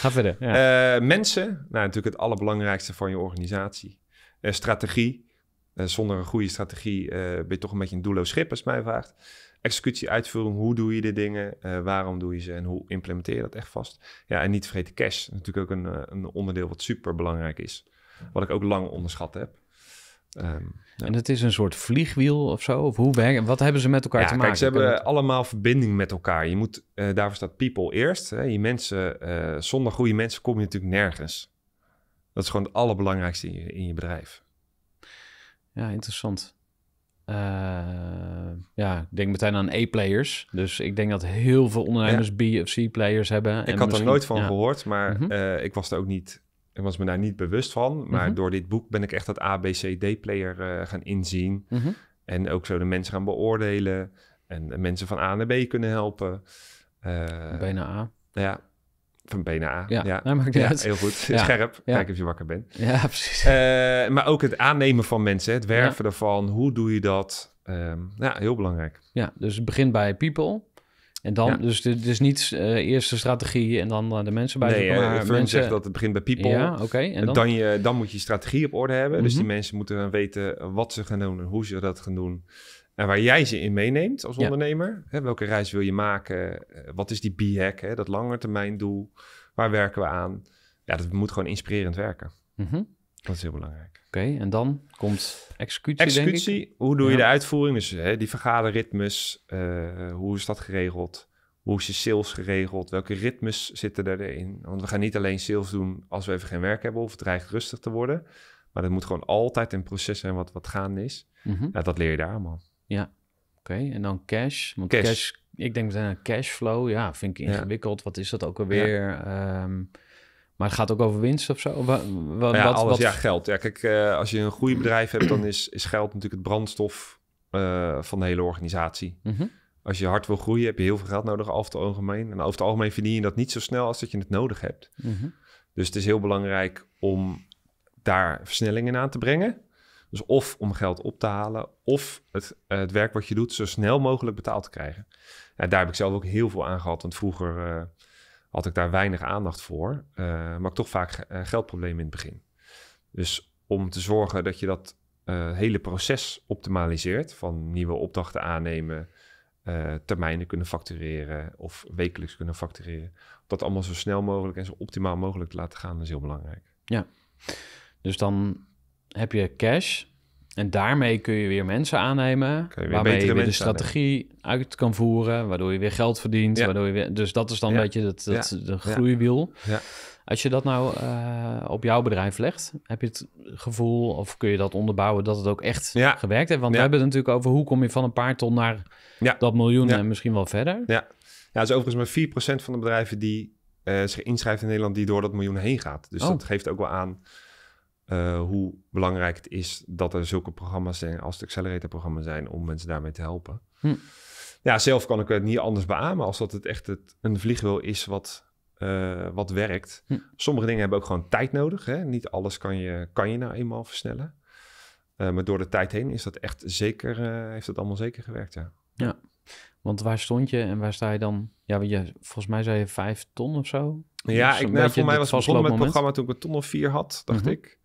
Ga verder. Ja. Eh, mensen, nou, natuurlijk het allerbelangrijkste van je organisatie. strategie. zonder een goede strategie ben je toch een beetje een doelloos schip, als mij vraagt executie, uitvoering, hoe doe je de dingen, waarom doe je ze en hoe implementeer je dat echt vast. Ja, en niet vergeten cash, natuurlijk ook een, een onderdeel wat super belangrijk is, wat ik ook lang onderschat heb. Ehm, en het is een soort vliegwiel of zo? Of hoe wat hebben ze met elkaar te maken? Kijk, ze hebben allemaal verbinding met elkaar. Je moet, eh, daarvoor staat people eerst. Hè. Je mensen, eh, zonder goede mensen kom je natuurlijk nergens. Dat is gewoon het allerbelangrijkste in je, in je bedrijf. Ja, interessant. Eh, ja, ik denk meteen aan E-players. Dus ik denk dat heel veel ondernemers B of C-players hebben. Ik had er nooit van gehoord, maar mhm. ik was er ook niet ik was me daar niet bewust van. Maar mhm. door dit boek ben ik echt dat ABCD-player eh, gaan inzien. Mhm. En ook zo de mensen gaan beoordelen. En mensen van A naar B kunnen helpen. Eh, naar A. Ja, van BNA. Ja, ja. maakt ja heel goed. <laughs> Scherp. Ja. Kijk of je wakker bent. Ja, <laughs> precies. Eh, maar ook het aannemen van mensen, het werven ervan. Hoe doe je dat? Um, ja, heel belangrijk. Ja, dus begint bij people. En dan, dus het is niet uh, eh, eerst de strategie en dan eh, de mensen bij. Nee, eh, maar Fun zegt dat het begint bij people. Ja, oké. En dan? Dan, je, moet je strategie op orde hebben. Dus die mhm. mensen moeten dan weten wat ze gaan doen en hoe ze dat gaan doen. En waar jij ze in meeneemt als ondernemer. Hè, welke reis wil je maken? Wat is die b-hack, dat langetermijndoel? Waar werken we aan? Ja, dat moet gewoon inspirerend werken. Mm dat is heel belangrijk. Oké, en dan komt executie, Executie, denk ik. hoe doe je de uitvoering? Dus hè, die vergaderritmes, eh, hoe is dat geregeld? Hoe is je sales geregeld? Welke ritmes zitten erin? Want we gaan niet alleen sales doen als we even geen werk hebben of het rustig te worden. Maar dat moet gewoon altijd een proces zijn wat, wat gaande is. Mm dat leer je daar allemaal. Ja, oké. En dan cash. Want cash. ik denk meteen aan cashflow. Ja, vind ik ingewikkeld. Wat is dat ook alweer? Ja. Ehm, maar het gaat ook over winst of zo? Nou wat, wat, ja, alles, ja, geld. Ja, kijk, eh, als je een bedrijf hebt, dan is, is geld natuurlijk het brandstof eh, van de hele organisatie. Mhm. Als je hard wil groeien, heb je heel veel geld nodig over het algemeen. En over het algemeen verdien je dat niet zo snel als dat je het nodig hebt. Mhm. Dus het is heel belangrijk om daar versnellingen aan te brengen. Dus of om geld op te halen, of het, eh, het werk wat je doet zo snel mogelijk betaald te krijgen. En daar heb ik zelf ook heel veel aan gehad. Want vroeger had ik daar weinig aandacht voor. Uh, maar ik toch vaak eh, geldproblemen in het begin. Dus om te zorgen dat je dat eh, hele proces optimaliseert. Van nieuwe opdrachten aannemen, termijnen kunnen factureren of wekelijks kunnen factureren. Dat allemaal zo snel mogelijk en zo optimaal mogelijk te laten gaan is heel belangrijk. Ja, dus dan heb je cash, en daarmee kun je weer mensen aannemen, waarmee je weer de strategie uit kan voeren, waardoor je weer geld verdient. Waardoor je weer, dus dat is dan een beetje dat, de de groeiwiel. Als je dat nou eh, op jouw bedrijf legt, heb je het gevoel of kun je dat onderbouwen dat het ook echt gewerkt heeft? Want we hebben het natuurlijk over hoe kom je van een paar ton naar dat miljoen en misschien wel verder. Ja, ja is overigens maar 4% van de bedrijven die eh, zich inschrijft in Nederland die door dat miljoen heen gaat. Dus oh. dat geeft ook wel aan eh, hoe belangrijk het is dat er zulke programma's zijn als het Accelerator-programma zijn om mensen daarmee te helpen. Hm. Ja, zelf kan ik het niet anders beamen als dat het echt het, een vliegwiel is wat, eh, wat werkt. Hm. Sommige dingen hebben ook gewoon tijd nodig. Hè? Niet alles kan je, kan je nou eenmaal versnellen. Eh, maar door de tijd heen is dat echt zeker, heeft dat allemaal zeker gewerkt, ja. Ja, want waar stond je en waar sta je dan? Ja, je, volgens mij zei je vijf ton of zo. Ja, ik, nou, voor mij was het begonnen met het programma toen ik een ton of vier had, dacht mhm. ik.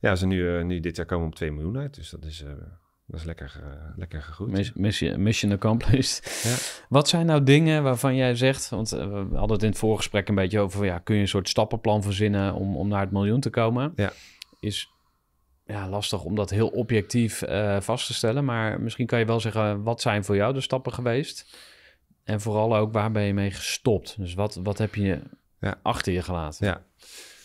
Ja, ze nu, eh, nu dit jaar komen op 2 miljoen uit. Dus dat is, eh, dat is lekker, eh, lekker gegroeid. mission, mission accomplished. Ja. Wat zijn nou dingen waarvan jij zegt... Want we hadden het in het voorgesprek een beetje over... Ja, kun je een soort stappenplan verzinnen om, om naar het miljoen te komen? Ja. Is ja, lastig om dat heel objectief vast te stellen. Maar misschien kan je wel zeggen, wat zijn voor jou de stappen geweest? En vooral ook, waar ben je mee gestopt? Dus wat, wat heb je achter je gelaten? Ja.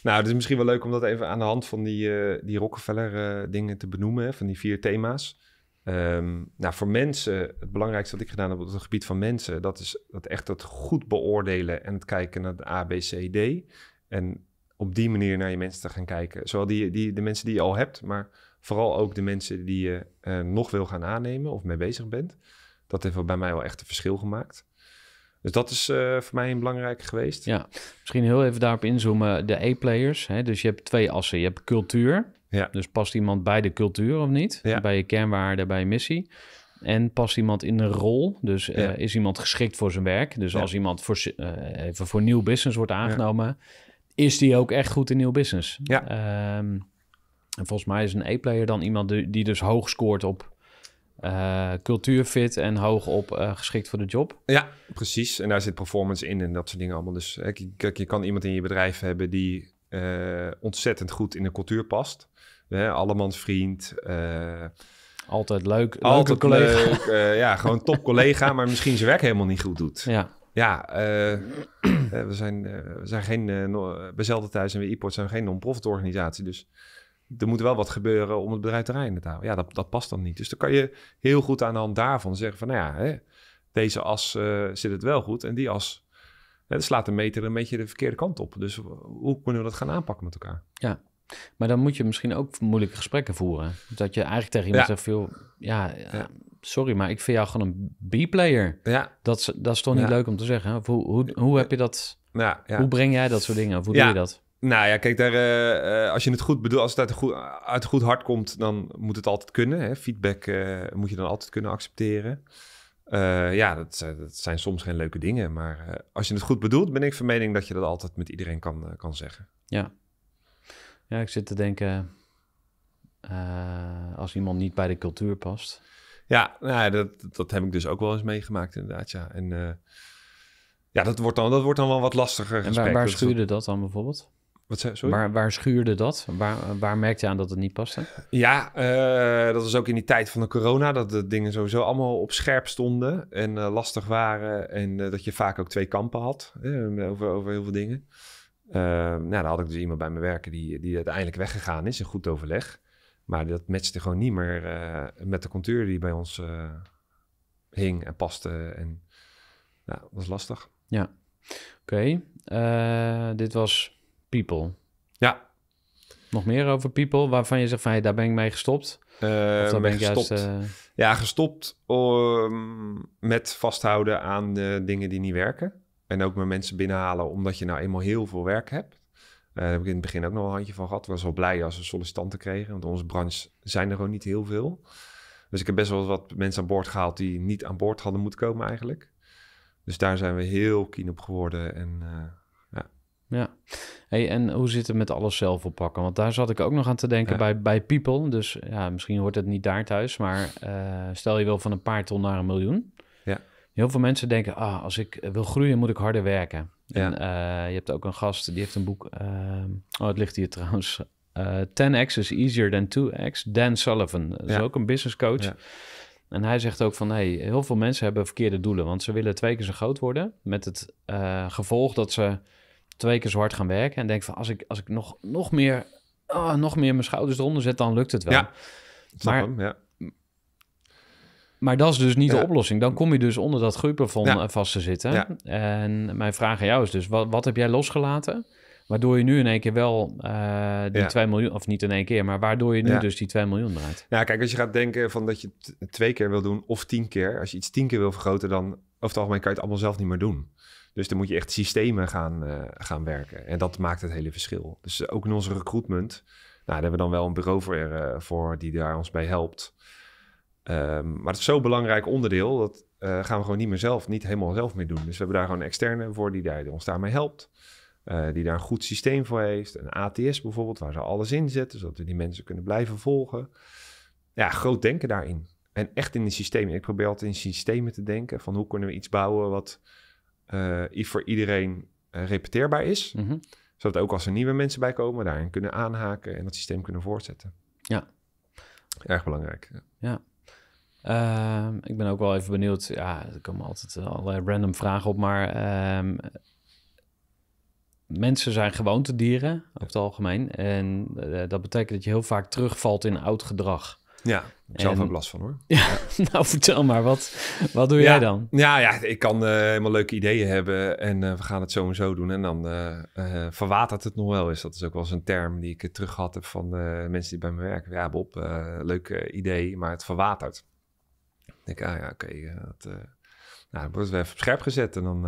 Nou, het is misschien wel leuk om dat even aan de hand van die, eh, die Rockefeller eh, dingen te benoemen, van die vier thema's. Ehm, nou, voor mensen, het belangrijkste wat ik gedaan heb op het gebied van mensen, dat is dat echt dat goed beoordelen en het kijken naar de A, B, C, D. En op die manier naar je mensen te gaan kijken. Zowel die, die, de mensen die je al hebt, maar vooral ook de mensen die je eh, nog wil gaan aannemen of mee bezig bent. Dat heeft bij mij wel echt een verschil gemaakt. Dus dat is eh, voor mij een belangrijke geweest. Ja, misschien heel even daarop inzoomen. De E-players, dus je hebt twee assen. Je hebt cultuur, ja. dus past iemand bij de cultuur of niet? Ja. Bij je kernwaarde, bij je missie. En past iemand in een rol? Dus eh, is iemand geschikt voor zijn werk? Dus als iemand voor, eh, even voor nieuw business wordt aangenomen, is die ook echt goed in nieuw business? Ja. Ehm, en volgens mij is een E-player dan iemand die dus hoog scoort op uh, cultuurfit en hoog op eh, geschikt voor de job. Ja, precies. En daar zit performance in en dat soort dingen allemaal. Dus kijk, je kan iemand in je bedrijf hebben die eh, ontzettend goed in de cultuur past. Hè, allemansvriend. altijd leuk. Altijd collega. Leuk, ja, gewoon top collega, maar misschien zijn werk helemaal niet goed doet. Ja. Ja, <clears throat> we zijn, we zijn geen, bij Zelden Thuis en we e zijn we geen non-profit organisatie. Dus er moet wel wat gebeuren om het bedrijf te rijden te houden. Ja, dat, dat past dan niet. Dus dan kan je heel goed aan de hand daarvan zeggen van, nou ja, hè, deze as eh, zit het wel goed en die as hè, slaat de meter een beetje de verkeerde kant op. Dus hoe kunnen we dat gaan aanpakken met elkaar? Ja, maar dan moet je misschien ook moeilijke gesprekken voeren. Dat je eigenlijk tegen iemand zegt, veel, ja, ja, eh, sorry, maar ik vind jou gewoon een B-player. Ja. Dat, is, dat is toch niet leuk om te zeggen. hoe, hoe, hoe heb je dat... Ja, ja. Hoe breng jij dat soort dingen? hoe doe je dat? Nou ja, kijk, daar, eh, eh, als je het goed bedoelt, als het uit een goed, uit goed hart komt, dan moet het altijd kunnen. Hè? Feedback eh, moet je dan altijd kunnen accepteren. ja, dat, dat, zijn soms geen leuke dingen, maar als je het goed bedoelt, ben ik van mening dat je dat altijd met iedereen kan, kan zeggen. Ja. ja, ik zit te denken, als iemand niet bij de cultuur past. Ja, nou dat, dat heb ik dus ook wel eens meegemaakt inderdaad, ja. En ja, dat wordt dan, dat wordt dan wel wat lastiger. En waar, waar schuurde dat dan bijvoorbeeld? Wat Waar, waar schuurde dat? Waar, waar merkte je aan dat het niet paste? Ja, eh, dat was ook in die tijd van de corona. Dat de dingen sowieso allemaal op scherp stonden en eh, lastig waren. En eh, dat je vaak ook twee kampen had over, over heel veel dingen. Ehm, nou, daar had ik dus iemand bij me werken die, die uiteindelijk weggegaan is in goed overleg. Maar dat matchte gewoon niet meer met de contuur die bij ons hing en paste. En nou, dat was lastig. Ja, oké. dit was People. Ja. Nog meer over People, waarvan je zegt van hey, daar ben ik mee gestopt. Uh, ben, ik gestopt. Juist, eh, Ja, gestopt um, met vasthouden aan de dingen die niet werken. En ook mijn mensen binnenhalen omdat je nou eenmaal heel veel werk hebt. Uh, daar heb ik in het begin ook nog een handje van gehad. Ik was wel blij als we sollicitanten kregen, want onze branche zijn er ook niet heel veel. Dus ik heb best wel wat mensen aan boord gehaald die niet aan boord hadden moeten komen eigenlijk. Dus daar zijn we heel keen op geworden en ja. Hey, en hoe zit het met alles zelf oppakken? Want daar zat ik ook nog aan te denken bij, bij People. Dus ja, misschien hoort het niet daar thuis. Maar eh, stel je wil van een paar ton naar een miljoen. Ja. Heel veel mensen denken, ah, als ik wil groeien moet ik harder werken. Ja. En eh, je hebt ook een gast, die heeft een boek. Ehm, oh, het ligt hier trouwens. 10x eh, is easier than 2x. Dan Sullivan, dat is ook een business coach. En hij zegt ook van, hey, heel veel mensen hebben verkeerde doelen. Want ze willen twee keer zo groot worden. Met het gevolg dat ze twee keer zwart gaan werken. En denk van, als ik, als ik nog, nog, meer, oh, nog meer mijn schouders eronder zet, dan lukt het wel. Ja, maar, ja. Maar dat is dus niet de oplossing. Dan kom je dus onder dat groeiplavond ja. Eh, vast te zitten. En mijn vraag aan jou is dus, wat, wat heb jij losgelaten? Waardoor je nu in één keer wel uh, die 2 miljoen, of niet in één keer, maar waardoor je nu dus die 2 miljoen draait. Ja, kijk, als je gaat denken van dat je het twee keer wil doen of tien keer. Als je iets tien keer wil vergroten, dan over het algemeen kan je het allemaal zelf niet meer doen. Dus dan moet je echt systemen gaan, eh, gaan werken. En dat maakt het hele verschil. Dus ook in onze recruitment, nou, daar hebben we dan wel een bureau voor, eh, voor die daar ons bij helpt. Ehm, maar het is zo'n belangrijk onderdeel, dat eh, gaan we gewoon niet meer zelf, niet helemaal zelf meer doen. Dus we hebben daar gewoon een externe voor die, daar, ons daarmee helpt. die daar een goed systeem voor heeft. Een ATS bijvoorbeeld, waar ze alles in zetten, zodat we die mensen kunnen blijven volgen. Ja, groot denken daarin. En echt in de systemen. Ik probeer altijd in systemen te denken van hoe kunnen we iets bouwen wat eh, voor iedereen eh, repeteerbaar is. Mhm. Zodat ook als er nieuwe mensen bij komen, daarin kunnen aanhaken en dat systeem kunnen voortzetten. Ja. Erg belangrijk. Ja. Ehm, ik ben ook wel even benieuwd. Ja, er komen altijd eh, allerlei random vragen op, maar ehm, mensen zijn gewoontedieren over het algemeen. En dat betekent dat je heel vaak terugvalt in oud gedrag. Ja, ik zelf ook last van hoor. Ja, <laughs> nou vertel maar, wat, wat doe jij dan? Ja, ja ik kan eh, helemaal leuke ideeën hebben en eh, we gaan het zo en zo doen. En dan eh, verwatert het nog wel eens. Dat is ook wel eens een term die ik terug had heb van mensen die bij me werken. Ja Bob, leuk idee, maar het verwatert. Ik denk, ah ja, oké, nou, dan wordt weer even op scherp gezet. En dan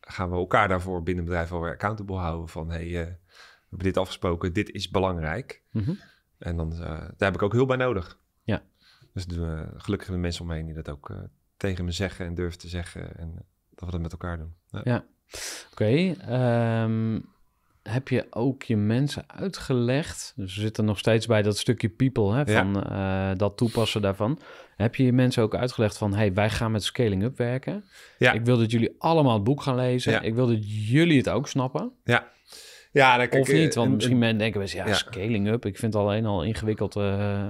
gaan we elkaar daarvoor binnen het bedrijf accountable houden van... Hey, we hebben dit afgesproken, dit is belangrijk. Mm en dan, eh, daar heb ik ook heel bij nodig. Ja. Dus de, eh, gelukkig hebben mensen om me heen die dat ook eh, tegen me zeggen en durven te zeggen. En dat we dat met elkaar doen. Ja. Oké. Ehm, heb je ook je mensen uitgelegd? Dus we zitten nog steeds bij dat stukje people, hè, van dat toepassen daarvan. Heb je je mensen ook uitgelegd van, hey, wij gaan met Scaling Up werken. Ja. Ik wil dat jullie allemaal het boek gaan lezen. Ik wil dat jullie het ook snappen. Ja. Ja, of niet, want eh, misschien men denken mensen, ja, ja, scaling up. Ik vind het alleen al ingewikkeld... Eh,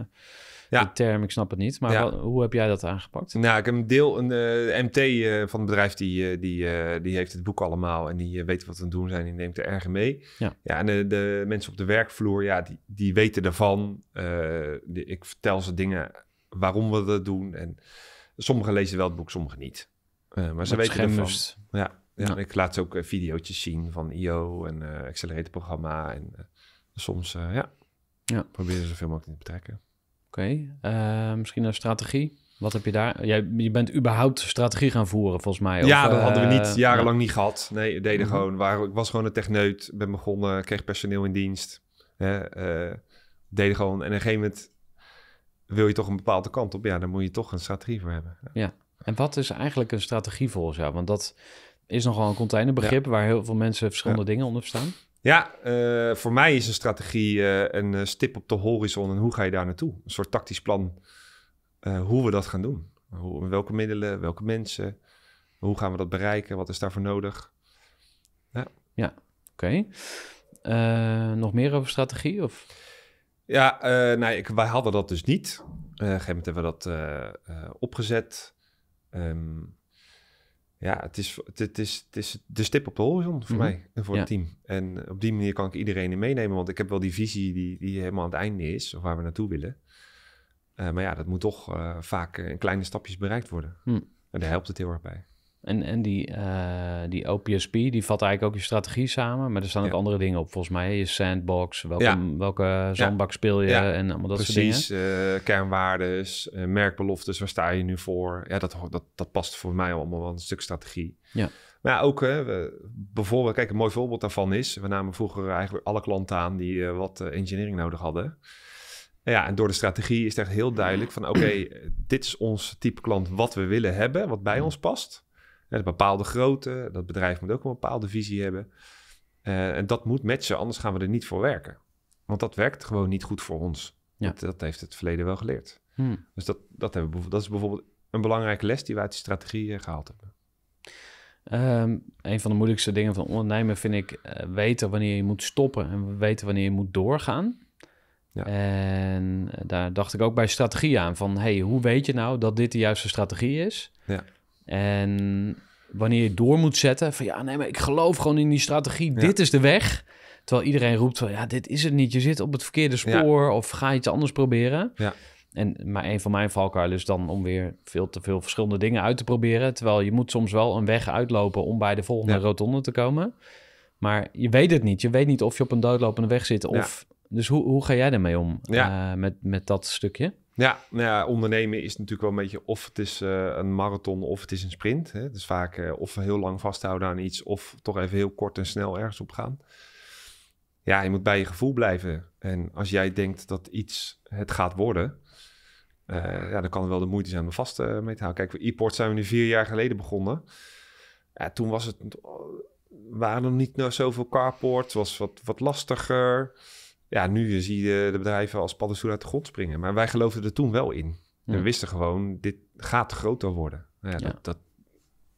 term, ik snap het niet. Maar hoe heb jij dat aangepakt? Nou, ik heb een deel, een uh, eh, MT van het bedrijf, die, uh, die, die heeft het boek allemaal en die weet wat we aan het doen zijn. Die neemt er erg mee. Ja, ja en de, de, mensen op de werkvloer, ja, die, die weten ervan. Die, ik vertel ze dingen waarom we dat doen. En sommigen lezen wel het boek, sommigen niet. maar ze weten ervan. Ja. Ja, Ik laat ze ook uh, video's zien van IO en uh, Accelerator-programma. En eh, soms, ja, ja, proberen zoveel mogelijk in te betrekken. Oké, misschien een strategie. Wat heb je daar? Jij, je bent überhaupt strategie gaan voeren, volgens mij. Of, ja, dat hadden we niet, jarenlang niet gehad. Nee, deden mhm. gewoon. Waar, ik was gewoon een techneut, ben begonnen, kreeg personeel in dienst. Hè, deden gewoon. En een gegeven moment wil je toch een bepaalde kant op. Ja, dan moet je toch een strategie voor hebben. ja. En wat is eigenlijk een strategie volgens jou? Want dat, is nogal een containerbegrip waar heel veel mensen verschillende dingen onder verstaan. Ja, eh, voor mij is een strategie eh, een eh, stip op de horizon en hoe ga je daar naartoe? Een soort tactisch plan hoe we dat gaan doen. Hoe, welke middelen, welke mensen, hoe gaan we dat bereiken, wat is daarvoor nodig? Ja, ja oké. nog meer over strategie? Of? Ja, nee, nou, ik, wij hadden dat dus niet. op een gegeven moment hebben we dat opgezet. Ehm, ja, het is, het, is, het is de stip op de horizon voor mhm. mij en voor het team. En op die manier kan ik iedereen in meenemen, want ik heb wel die visie die, die helemaal aan het einde is, of waar we naartoe willen. Eh, maar ja, dat moet toch eh, vaak eh, in kleine stapjes bereikt worden. Mhm. En daar helpt het heel erg bij. En, en die, eh, die OPSP, die vat eigenlijk ook je strategie samen. Maar er staan ook andere dingen op, volgens mij. Je sandbox, welke, welke zandbak speel je en allemaal dat soort dingen. Precies, uh, kernwaardes, eh, merkbeloftes, waar sta je nu voor? Ja, dat, dat, dat past voor mij allemaal wel een stuk strategie. Ja. Maar ook, hè, we, bijvoorbeeld, kijk, een mooi voorbeeld daarvan is... we namen vroeger eigenlijk alle klanten aan die eh, wat engineering nodig hadden... Ja, en door de strategie is het echt heel duidelijk van... oké, <clears throat> dit is ons type klant wat we willen hebben, wat bij mm. ons past. Een bepaalde grootte. Dat bedrijf moet ook een bepaalde visie hebben. Eh, en dat moet matchen, anders gaan we er niet voor werken. Want dat werkt gewoon niet goed voor ons. Ja. Dat, heeft het verleden wel geleerd. Hmm. Dus dat, dat, hebben we, dat is bijvoorbeeld een belangrijke les die we uit de strategie eh, gehaald hebben. Um, een van de moeilijkste dingen van ondernemen vind ik eh, weten wanneer je moet stoppen en weten wanneer je moet doorgaan. Ja. En daar dacht ik ook bij strategie aan van, hey, hoe weet je nou dat dit de juiste strategie is? Ja. En wanneer je door moet zetten van ja, nee, maar ik geloof gewoon in die strategie. Dit is de weg. Terwijl iedereen roept van ja, dit is het niet. Je zit op het verkeerde spoor of ga iets anders proberen. Ja. En, maar een van mijn valkuilen is dan om weer veel te veel verschillende dingen uit te proberen. Terwijl je moet soms wel een weg uitlopen om bij de volgende rotonde te komen. Maar je weet het niet. Je weet niet of je op een doodlopende weg zit. Of, Dus hoe, hoe ga jij daarmee om eh, met, met dat stukje? Ja, nou ja, ondernemen is natuurlijk wel een beetje of het is eh, een marathon of het is een sprint. Hè. Dus vaak uh, of heel lang vasthouden aan iets of toch even heel kort en snel ergens op gaan. Ja, je moet bij je gevoel blijven. En als jij denkt dat iets het gaat worden, eh, ja, dan kan het wel de moeite zijn om vast mee te houden. Kijk, e-port zijn we nu vier jaar geleden begonnen. Ja, toen was het, oh, waren er niet nou zoveel carports, was wat, wat lastiger ja, nu zie je de bedrijven als paddenstoelen uit de grond springen. Maar wij geloofden er toen wel in. En we wisten gewoon, dit gaat groter worden. Ja, Dat, dat,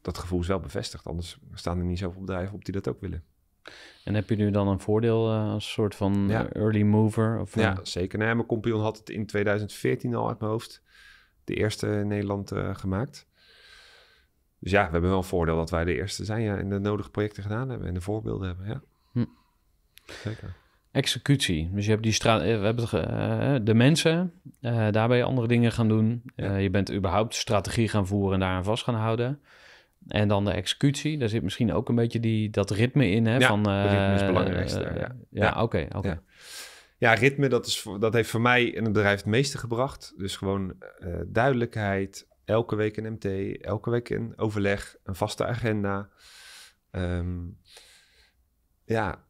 dat, gevoel is wel bevestigd. Anders staan er niet zoveel bedrijven op die dat ook willen. En heb je nu dan een voordeel eh, als soort van eh, early mover? Of, ja, eh? zeker. Nee, mijn compagnon had het in 2014 al uit mijn hoofd. De eerste in Nederland gemaakt. Dus ja, we hebben wel een voordeel dat wij de eerste zijn. Ja, en de nodige projecten gedaan hebben. En de voorbeelden hebben, ja. Hm. Zeker. Executie. Dus je hebt die straat, eh, we hebben eh, de mensen, eh, Daarbij andere dingen gaan doen. je bent überhaupt strategie gaan voeren en daaraan vast gaan houden. En dan de executie, daar zit misschien ook een beetje die, dat ritme in. Hè, ja, van, ritme is het belangrijkste. ja, ja oké. ja. ritme, dat, is, dat heeft voor mij in het bedrijf het meeste gebracht. Dus gewoon duidelijkheid, elke week een MT, elke week een overleg, een vaste agenda. Ehm, ja,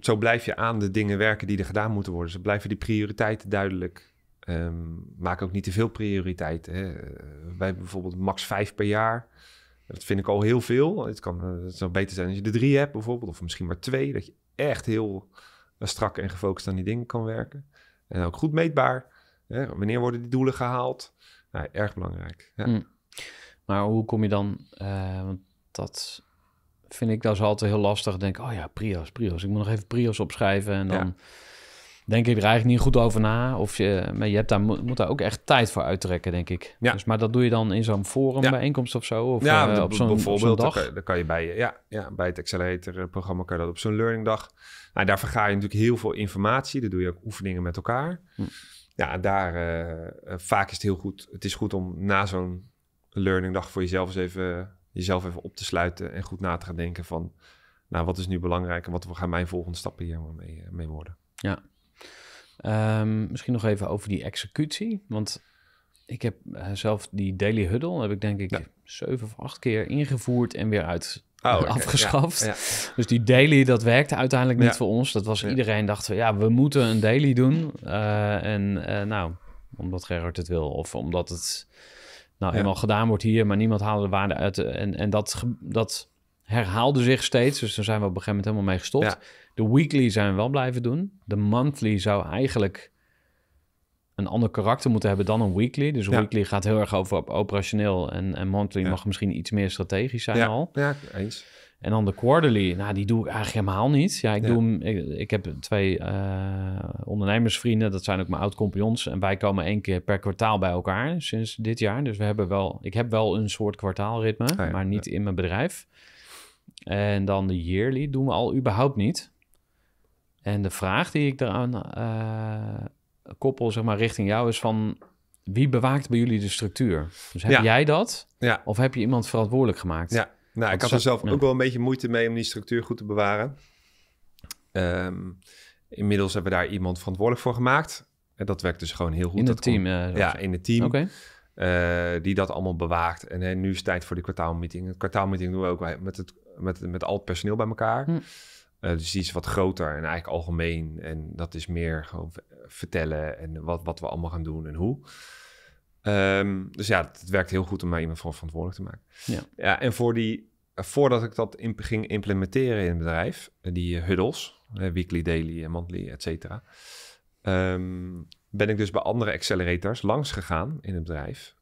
zo blijf je aan de dingen werken die er gedaan moeten worden. Ze blijven die prioriteiten duidelijk. Ehm, maak ook niet te veel prioriteiten. Hè. Eh, wij bijvoorbeeld max vijf per jaar. Dat vind ik al heel veel. Het, kan, eh, het zou beter zijn als je er drie hebt bijvoorbeeld. Of misschien maar twee. Dat je echt heel eh, strak en gefocust aan die dingen kan werken. En ook goed meetbaar. Hè. Wanneer worden die doelen gehaald? Nou, erg belangrijk. Ja. Hmm. Maar hoe kom je dan... want dat vind ik dat is altijd heel lastig. Denk, oh ja, Prios, Prios. Ik moet nog even Prios opschrijven en dan denk ik er eigenlijk niet goed over na. Of je, maar je hebt daar, moet daar ook echt tijd voor uittrekken, denk ik. Ja. Dus, maar dat doe je dan in zo'n forum bijeenkomst of zo? Of, ja, eh, op zo'n bijvoorbeeld, zo Dan kan, je bij, ja, ja, bij het Accelerator-programma kan je dat op zo'n learning dag. Nou, daar verga je natuurlijk heel veel informatie. Daar doe je ook oefeningen met elkaar. Hm. Ja, daar eh, eh, vaak is het heel goed. Het is goed om na zo'n learning dag voor jezelf eens even jezelf even op te sluiten en goed na te gaan denken van, nou, wat is nu belangrijk en wat gaan mijn volgende stappen hier mee, eh, mee worden? Ja. Ehm, misschien nog even over die executie, want ik heb eh, zelf die daily huddle, heb ik denk ik zeven of acht keer ingevoerd en weer uit, oh, eh, afgeschaft. Dus die daily, dat werkte uiteindelijk niet voor ons. Dat was iedereen dacht van, ja, we moeten een daily doen. en nou, omdat Gerard het wil of omdat het nou helemaal gedaan wordt hier, maar niemand haalde de waarde uit. En, en dat, dat herhaalde zich steeds. Dus daar zijn we op een gegeven moment helemaal mee gestopt. De weekly zijn we wel blijven doen. De monthly zou eigenlijk een ander karakter moeten hebben dan een weekly. Dus weekly gaat heel erg over op operationeel. En, en monthly mag misschien iets meer strategisch zijn al. Ja, eens. En dan de quarterly, nou, die doe ik eigenlijk helemaal niet. Ja, ik, Doe ik, heb twee eh, ondernemersvrienden, dat zijn ook mijn oud-compagnons. En wij komen één keer per kwartaal bij elkaar sinds dit jaar. Dus we hebben wel, ik heb wel een soort kwartaalritme, ah, maar niet in mijn bedrijf. En dan de yearly doen we al überhaupt niet. En de vraag die ik eraan uh, koppel, zeg maar, richting jou is van... Wie bewaakt bij jullie de structuur? Dus heb jij dat? Of heb je iemand verantwoordelijk gemaakt? Ja, nou, ik had er zelf ook wel een beetje moeite mee om die structuur goed te bewaren. Ehm, inmiddels hebben we daar iemand verantwoordelijk voor gemaakt. En dat werkt dus gewoon heel goed. In het dat team? Eh, ja, in het team. Eh, die dat allemaal bewaakt. En nu is tijd voor de kwartaalmeeting. De kwartaalmeeting doen we ook met, het, met, met al het personeel bij elkaar. Hm. Eh, dus die is wat groter en eigenlijk algemeen. En dat is meer gewoon vertellen en wat, wat we allemaal gaan doen en hoe. Ehm, dus ja, het werkt heel goed om daar iemand van verantwoordelijk te maken. Ja. ja en voor die eh, voordat ik dat in, ging implementeren in het bedrijf, eh, die eh, huddles, weekly, daily, monthly, et cetera, ehm, ben ik dus bij andere accelerators langs gegaan in het bedrijf.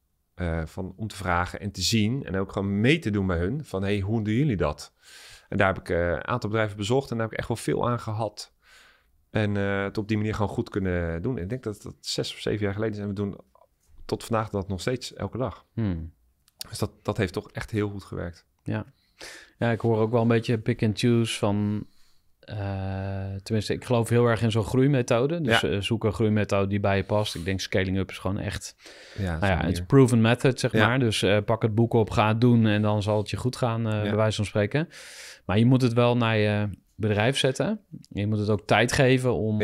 van, om te vragen en te zien en ook gewoon mee te doen bij hun. Van hey, hoe doen jullie dat? En daar heb ik een aantal bedrijven bezocht en daar heb ik echt wel veel aan gehad. En het op die manier gewoon goed kunnen doen. ik denk dat dat zes of zeven jaar geleden is. En we doen tot vandaag dat nog steeds elke dag. Hmm. Dus dat, dat heeft toch echt heel goed gewerkt. Ja. Ja, ik hoor ook wel een beetje pick and choose van... Eh, tenminste, ik geloof heel erg in zo'n groeimethode. Dus ja. Eh, zoek een groeimethode die bij je past. Ik denk scaling up is gewoon echt... Ja, nou ja, proven method, zeg maar. Dus eh, pak het boek op, ga het doen en dan zal het je goed gaan, uh, bij wijze van spreken. Maar je moet het wel naar je bedrijf zetten. Je moet het ook tijd geven om,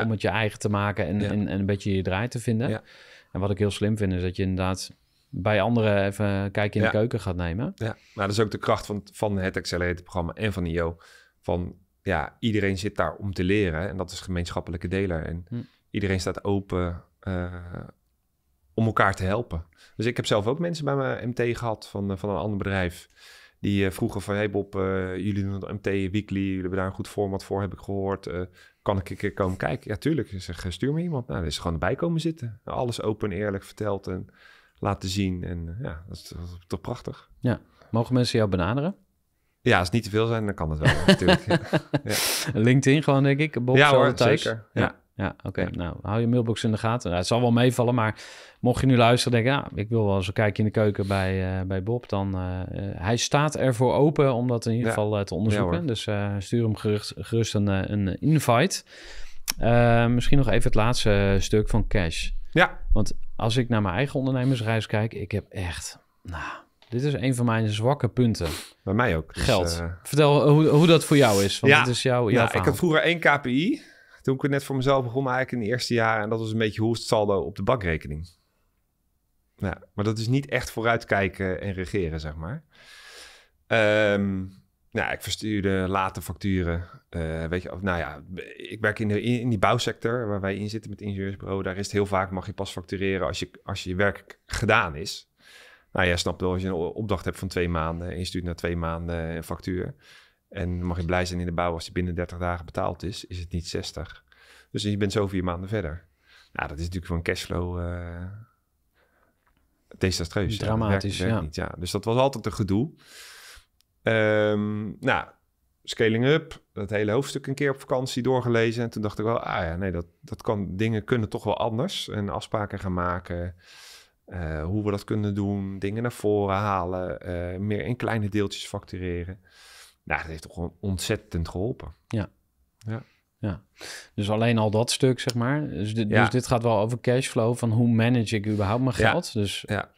om het je eigen te maken en, en, en, een beetje je draai te vinden. En wat ik heel slim vind, is dat je inderdaad bij anderen even kijken in de keuken gaat nemen. Ja, maar nou, dat is ook de kracht van, van het Accelerator-programma en van IO. Van ja, iedereen zit daar om te leren en dat is gemeenschappelijke deler. En hm. iedereen staat open eh, om elkaar te helpen. Dus ik heb zelf ook mensen bij mijn MT gehad van, eh, van een ander bedrijf. Die eh, vroegen van, hey Bob, jullie doen het MT Weekly, jullie hebben daar een goed format voor, heb ik gehoord. kan ik een keer komen kijken? Ja, tuurlijk. ze zeggen stuur me iemand. Nou, dan is gewoon erbij komen zitten. Alles open, en eerlijk verteld. En laten zien. En eh, ja, dat is, toch prachtig. Ja. Mogen mensen jou benaderen? Ja, als het niet te veel zijn, dan kan het wel <laughs> natuurlijk. Ja. <laughs> LinkedIn gewoon, denk ik. Bob ja hoor, thuis. zeker. ja. Ja, oké. Nou, hou je mailbox in de gaten. Nou, het zal wel meevallen, maar mocht je nu luisteren denk denken... Ja, ik wil wel eens een kijkje in de keuken bij, eh, bij Bob... dan eh, hij staat ervoor open om dat in ieder geval te onderzoeken. dus stuur hem gerust, gerust een, een invite. misschien nog even het laatste stuk van Cash. Ja. Want als ik naar mijn eigen ondernemersreis kijk, ik heb echt, nou, dit is een van mijn zwakke punten. Bij mij ook. Dus, Geld. Eh, Vertel hoe, hoe dat voor jou is. Want ja, dit is jouw, jouw nou, Ik had vroeger één KPI. Toen ik het net voor mezelf begon, eigenlijk in de eerste jaren. En dat was een beetje hoe het saldo op de bankrekening. Ja, nou, maar dat is niet echt vooruitkijken en regeren, zeg maar. Um, nou, ik verstuurde late facturen. Eh, weet je, nou ja, ik werk in, de, in die bouwsector waar wij in zitten met ingenieursbureau. Daar is het heel vaak, mag je pas factureren als je, als je werk gedaan is. Nou, ja, snapt wel, als je een opdracht hebt van twee maanden en je stuurt na twee maanden een factuur. En mag je blij zijn in de bouw als die binnen 30 dagen betaald is, is het niet 60. Dus je bent zo vier maanden verder. Nou, dat is natuurlijk van cashflow uh, desastreus. Dramatisch, ja. Werkt, ja. Niet, ja. Dus dat was altijd een gedoe. Ehm, nou, Scaling Up, dat hele hoofdstuk een keer op vakantie doorgelezen. En toen dacht ik wel, ah ja, nee, dat, dat kan, dingen kunnen toch wel anders. En afspraken gaan maken, eh, hoe we dat kunnen doen, dingen naar voren halen, eh, meer in kleine deeltjes factureren. Nou, dat heeft toch ontzettend geholpen. Ja. Ja. Ja, dus alleen al dat stuk, zeg maar. Dus, dus dit, gaat wel over cashflow, van hoe manage ik überhaupt mijn geld. Dus ja.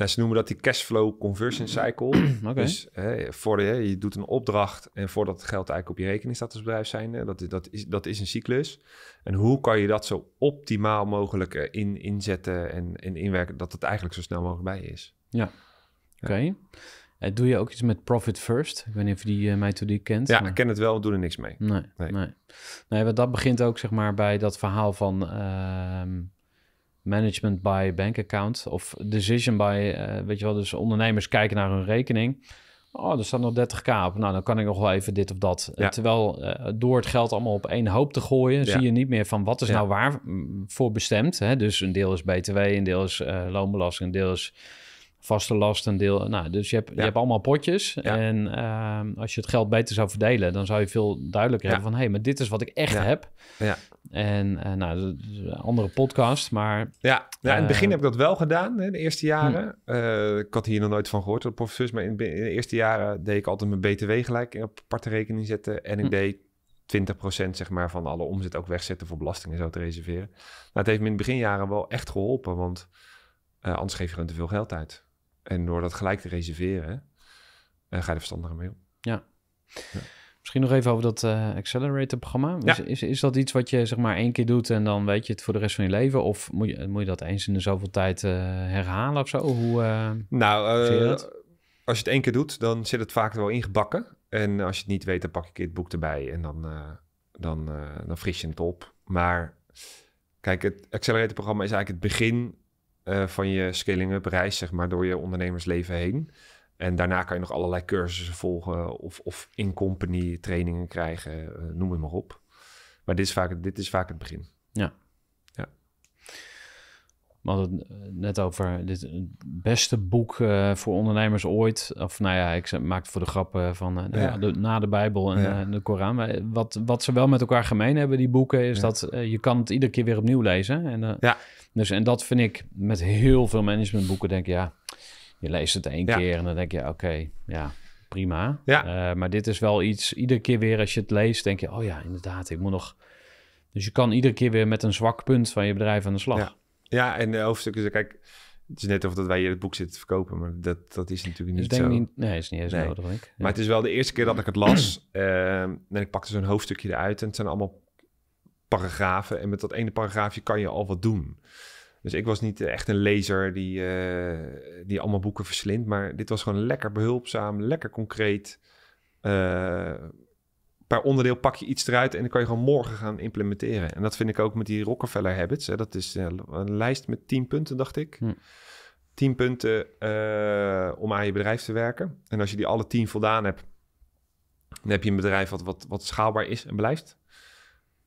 Nou, ze noemen dat die cashflow conversion cycle. <clears throat> Dus hè, voor, je je doet een opdracht en voordat het geld eigenlijk op je rekening staat als bedrijf zijn, dat, dat, is, dat is een cyclus. En hoe kan je dat zo optimaal mogelijk eh, in, inzetten en, en inwerken, dat het eigenlijk zo snel mogelijk bij is. Ja, oké. Eh, doe je ook iets met Profit First? Ik weet niet of je die uh, eh, methodiek kent. Ja, ik ken het wel, we doen er niks mee. Nee, nee. nee. dat begint ook zeg maar bij dat verhaal van... Ehm, management by bank account of decision by, eh, weet je wel, dus ondernemers kijken naar hun rekening. Oh, er staat nog 30k op. Nou, dan kan ik nog wel even dit of dat. Eh, terwijl eh, door het geld allemaal op één hoop te gooien, zie je niet meer van wat is ja. nou mm, voor bestemd. Hè? Dus een deel is BTW, een deel is loonbelasting, een deel is vaste last, een deel. Nou, dus je hebt, je hebt allemaal potjes. En ehm, als je het geld beter zou verdelen, dan zou je veel duidelijker hebben van hé, hey, maar dit is wat ik echt heb. Ja. En eh, nou, een andere podcast, maar. Ja, ja in het begin eh, heb ik dat wel gedaan, hè, de eerste hm. jaren. Eh, ik had hier nog nooit van gehoord, professeurs. Maar in, de eerste jaren deed ik altijd mijn BTW gelijk op aparte rekening zetten. En ik hm. deed 20% zeg maar, van alle omzet ook wegzetten voor belastingen zo te reserveren. Nou, het heeft me in de beginjaren wel echt geholpen, want anders geef je gewoon te veel geld uit. En door dat gelijk te reserveren, eh, ga je er verstandiger mee om. Ja. Misschien nog even over dat uh, Accelerator-programma. Is, is, dat iets wat je zeg maar één keer doet en dan weet je het voor de rest van je leven? Of moet je, moet je dat eens in de zoveel tijd eh, herhalen of zo? Hoe, nou, als je het één keer doet, dan zit het vaak wel ingebakken. En als je het niet weet, dan pak ik het boek erbij en dan, dan, dan fris je het op. Maar kijk, het Accelerator-programma is eigenlijk het begin eh, van je scaling up reis, zeg maar, door je ondernemersleven heen. En daarna kan je nog allerlei cursussen volgen of, of in-company trainingen krijgen, eh, noem het maar op. Maar dit is vaak, dit is vaak het begin. Ja. ja. We hadden het eh, net over dit beste boek voor ondernemers ooit. Of nou ja, ik maak het voor de grappen van nou ja. de, na de Bijbel en de Koran. wat, wat ze wel met elkaar gemeen hebben, die boeken, is dat je kan het iedere keer weer opnieuw lezen. En, ja. Dus en dat vind ik met heel veel managementboeken, denk ik, ja, je leest het één keer en dan denk je, oké, ja, prima. Ja. Eh, maar dit is wel iets, iedere keer weer als je het leest, denk je, oh ja, inderdaad, ik moet nog... Dus je kan iedere keer weer met een zwak punt van je bedrijf aan de slag. Ja, ja en de hoofdstukken, kijk, het is net of dat wij hier het boek zitten verkopen, maar dat, dat is natuurlijk dus niet ik denk zo. Niet, nee, is niet eens nodig. Maar het is wel de eerste keer dat ik het las. <clears throat> Ehm, en ik pakte zo'n hoofdstukje eruit en het zijn allemaal paragrafen. En met dat ene paragraafje kan je al wat doen. Dus ik was niet echt een lezer die, uh, die allemaal boeken verslindt. Maar dit was gewoon lekker behulpzaam, lekker concreet. Eh, per onderdeel pak je iets eruit en dan kan je gewoon morgen gaan implementeren. En dat vind ik ook met die Rockefeller Habits. Hè. Dat is een lijst met tien punten, dacht ik. Hm. tien punten eh, om aan je bedrijf te werken. En als je die alle tien voldaan hebt, dan heb je een bedrijf wat, wat schaalbaar is en blijft.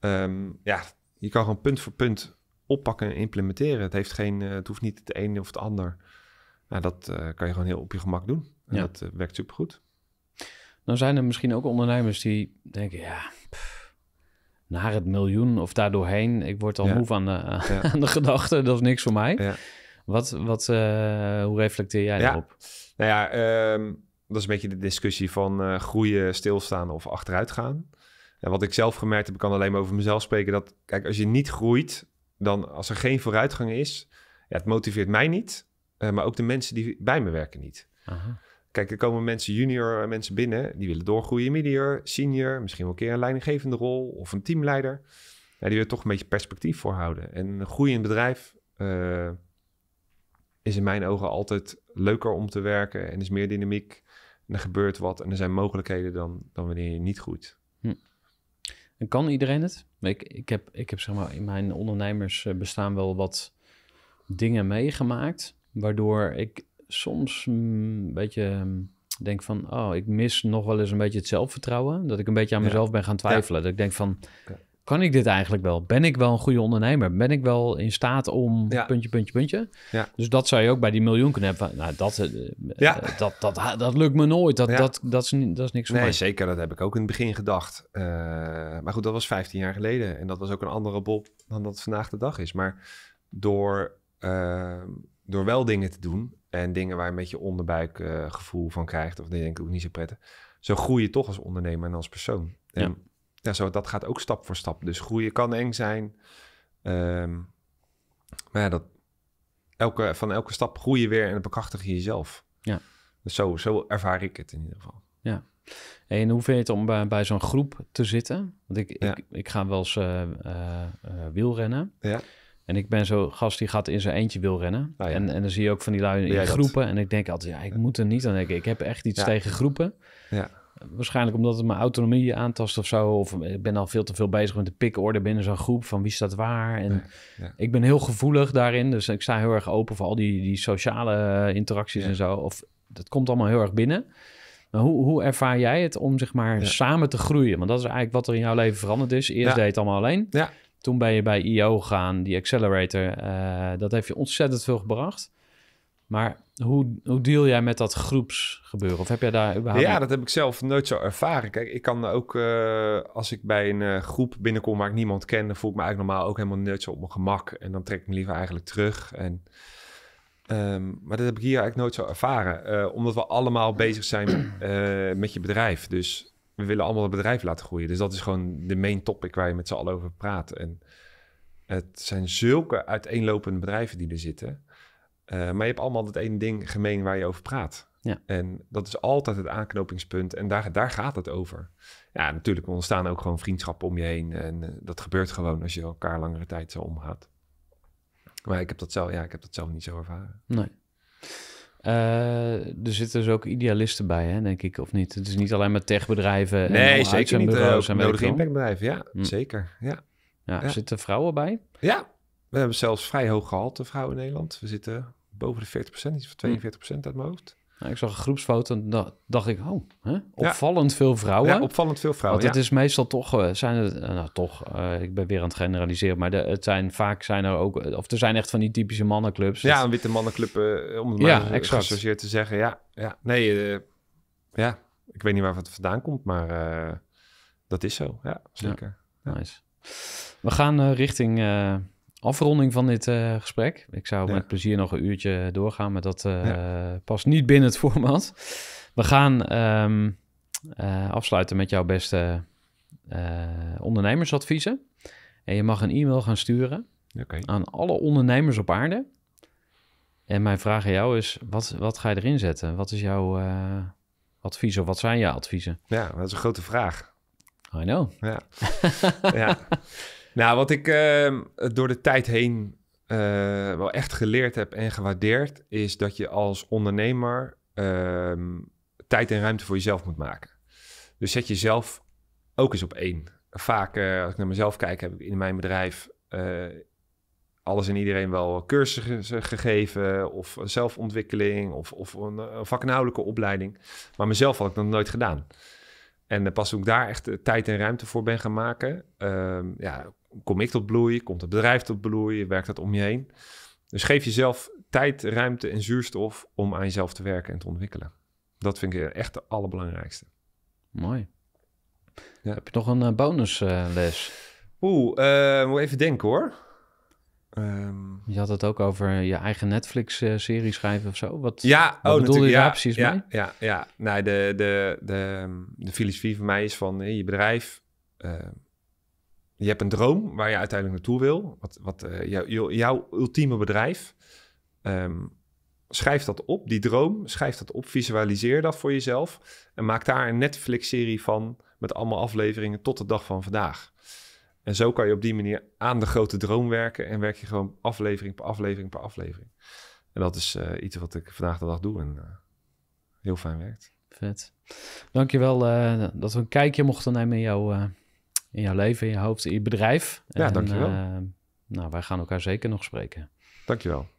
Ehm, ja, je kan gewoon punt voor punt oppakken en implementeren. Het, heeft geen, eh, het hoeft niet het een of het ander. Nou, dat eh, kan je gewoon heel op je gemak doen. En dat eh, werkt supergoed. Nou zijn er misschien ook ondernemers die denken, ja, naar het miljoen of daardoorheen. Ik word al moe van de, <laughs> aan de gedachte, dat is niks voor mij. Wat, wat, hoe reflecteer jij daarop? Nou ja, ehm, dat is een beetje de discussie van groeien, stilstaan of achteruit gaan. En wat ik zelf gemerkt heb, ik kan alleen maar over mezelf spreken. Dat, kijk, als je niet groeit, dan als er geen vooruitgang is, ja, het motiveert mij niet, eh, maar ook de mensen die bij me werken niet. Aha. Kijk, er komen mensen junior, eh, mensen binnen, die willen doorgroeien, medior, senior, misschien wel een keer een leidinggevende rol of een teamleider. Ja, die willen toch een beetje perspectief voor houden. En een groeiend bedrijf eh, is in mijn ogen altijd leuker om te werken en is meer dynamiek. er gebeurt wat en er zijn mogelijkheden dan, dan wanneer je niet groeit. Hm kan iedereen het? Ik, ik, heb, ik heb zeg maar in mijn ondernemersbestaan eh, wel wat dingen meegemaakt. Waardoor ik soms mm, een beetje mm, denk van, oh, ik mis nog wel eens een beetje het zelfvertrouwen. Dat ik een beetje aan mezelf ben gaan twijfelen. Dat ik denk van, kan ik dit eigenlijk wel? Ben ik wel een goede ondernemer? Ben ik wel in staat om ja. puntje, puntje, puntje? Ja. Dus dat zou je ook bij die miljoen kunnen nou, hebben. Nou, dat, eh, ja. Eh, dat, dat, dat, lukt me nooit. Dat, dat, dat, is, dat is niks voor nee, zeker. Dat heb ik ook in het begin gedacht. Eh, maar goed, dat was 15 jaar geleden. En dat was ook een andere Bob dan dat vandaag de dag is. Maar door, ehm, door wel dingen te doen en dingen waar je onderbuik je onderbuikgevoel van krijgt... of die denk ik ook niet zo prettig... zo groei je toch als ondernemer en als persoon. Ja ja, zo, dat gaat ook stap voor stap. Dus groeien kan eng zijn. Ehm, maar ja, dat, elke, van elke stap groeien weer en bekrachtig je jezelf. Ja. Dus zo, zo ervaar ik het in ieder geval. Ja. En hoe vind je het om bij, zo'n groep te zitten? Want ik, ja. ik, ik, ga wel eens uh, uh, wielrennen. Ja. En ik ben zo'n gast die gaat in zijn eentje wielrennen. rennen. Ah, en, en dan zie je ook van die lui in groepen. En ik denk altijd, ja, ik moet er niet aan denken. Ik heb echt iets tegen groepen. Ja. Waarschijnlijk omdat het mijn autonomie aantast of zo. Of ik ben al veel te veel bezig met de order binnen zo'n groep. Van wie staat waar. En ik ben heel gevoelig daarin. Dus ik sta heel erg open voor al die, die sociale eh, interacties en zo. Of dat komt allemaal heel erg binnen. Maar hoe, hoe ervaar jij het om zeg maar samen te groeien? Want dat is eigenlijk wat er in jouw leven veranderd is. Eerst deed het allemaal alleen. Toen ben je bij IO gaan, die accelerator. Eh, dat heeft je ontzettend veel gebracht. Maar hoe, hoe deal jij met dat groepsgebeuren? Of heb jij daar überhaupt... Ja, dat heb ik zelf nooit zo ervaren. Kijk, ik kan ook eh, als ik bij een eh, groep binnenkom waar ik niemand ken... dan voel ik me eigenlijk normaal ook helemaal nuttig op mijn gemak. En dan trek ik me liever eigenlijk terug. En, ehm, maar dat heb ik hier eigenlijk nooit zo ervaren. Eh, omdat we allemaal bezig zijn met je bedrijf. Dus we willen allemaal het bedrijf laten groeien. Dus dat is gewoon de main topic waar je met z'n allen over praat. En het zijn zulke uiteenlopende bedrijven die er zitten... Eh, maar je hebt allemaal dat één ding gemeen waar je over praat. Ja. En dat is altijd het aanknopingspunt. En daar, daar gaat het over. Ja, natuurlijk ontstaan ook gewoon vriendschappen om je heen. En eh, dat gebeurt gewoon als je elkaar langere tijd zo omgaat. Maar ik heb dat zelf, ja, ik heb dat zelf niet zo ervaren. Nee. Eh, er zitten dus ook idealisten bij, hè, denk ik, of niet? Het is niet alleen maar techbedrijven. Nee, en zeker niet. uh, nodige impactbedrijven, ja, hm. zeker. Ja. Ja, Zitten vrouwen bij? Ja, we hebben zelfs vrij hoog gehalte vrouwen in Nederland. We zitten boven de 40%, iets van 42% hmm. uit mijn hoofd. Nou, ik zag een groepsfoto en dacht ik, oh, hè? opvallend veel vrouwen. Ja, opvallend veel vrouwen. Want het is meestal toch, eh, zijn het, eh, nou toch, eh, ik ben weer aan het generaliseren, maar het zijn vaak zijn er ook, of er zijn echt van die typische mannenclubs. Ja, een witte mannenclub, om het ja, maar exact. te zeggen. Ja, ja. nee, ja, ik weet niet waar het vandaan komt, maar dat is zo. Ja, zeker. Nice. We gaan richting afronding van dit eh, gesprek. Ik zou met plezier nog een uurtje doorgaan, maar dat uh, past niet binnen het <laughs> format. We gaan ehm, eh, afsluiten met jouw beste ondernemersadviezen. En je mag een e-mail gaan sturen aan alle ondernemers op aarde. En mijn vraag aan jou is, wat, wat ga je erin zetten? Wat is jouw advies of wat zijn jouw adviezen? Ja, dat is een grote vraag. I know. Ja. <laughs> ja. Nou, wat ik ehm, door de tijd heen eh, wel echt geleerd heb en gewaardeerd, is dat je als ondernemer ehm, tijd en ruimte voor jezelf moet maken. Dus zet jezelf ook eens op één. Vaak, eh, als ik naar mezelf kijk, heb ik in mijn bedrijf eh, alles en iedereen wel cursussen gegeven, of zelfontwikkeling, of, of een, een vakinhoudelijke opleiding. Maar mezelf had ik nog nooit gedaan. En eh, pas ook daar echt eh, tijd en ruimte voor ben gaan maken, ehm, ja, kom ik tot bloei, komt het bedrijf tot bloei, werkt dat om je heen. Dus geef jezelf tijd, ruimte en zuurstof om aan jezelf te werken en te ontwikkelen. Dat vind ik eh, echt de allerbelangrijkste. Mooi. Ja. Heb je nog een bonusles? Uh, Oeh, uh, moet even denken hoor. Ehm, je had het ook over je eigen Netflix-serie schrijven of zo. Wat, ja, wat oh, bedoel je daar precies ja, mee? Ja, ja, Nee. Nou, de, de, de, ehm, de filosofie van mij is van eh, je bedrijf... Ehm, je hebt een droom waar je uiteindelijk naartoe wil. Wat, wat, eh, jou, jouw ultieme bedrijf. schrijf dat op, die droom. Schrijf dat op, visualiseer dat voor jezelf. En maak daar een Netflix-serie van met allemaal afleveringen tot de dag van vandaag. En zo kan je op die manier aan de grote droom werken en werk je gewoon aflevering per aflevering per aflevering. En dat is eh, iets wat ik vandaag de dag doe en eh, heel fijn werkt. Vet. Dankjewel uh, dat we een kijkje mochten nemen in jouw, in jouw leven, in je hoofd, in je bedrijf. Ja, en, dankjewel. nou, wij gaan elkaar zeker nog spreken. Dankjewel.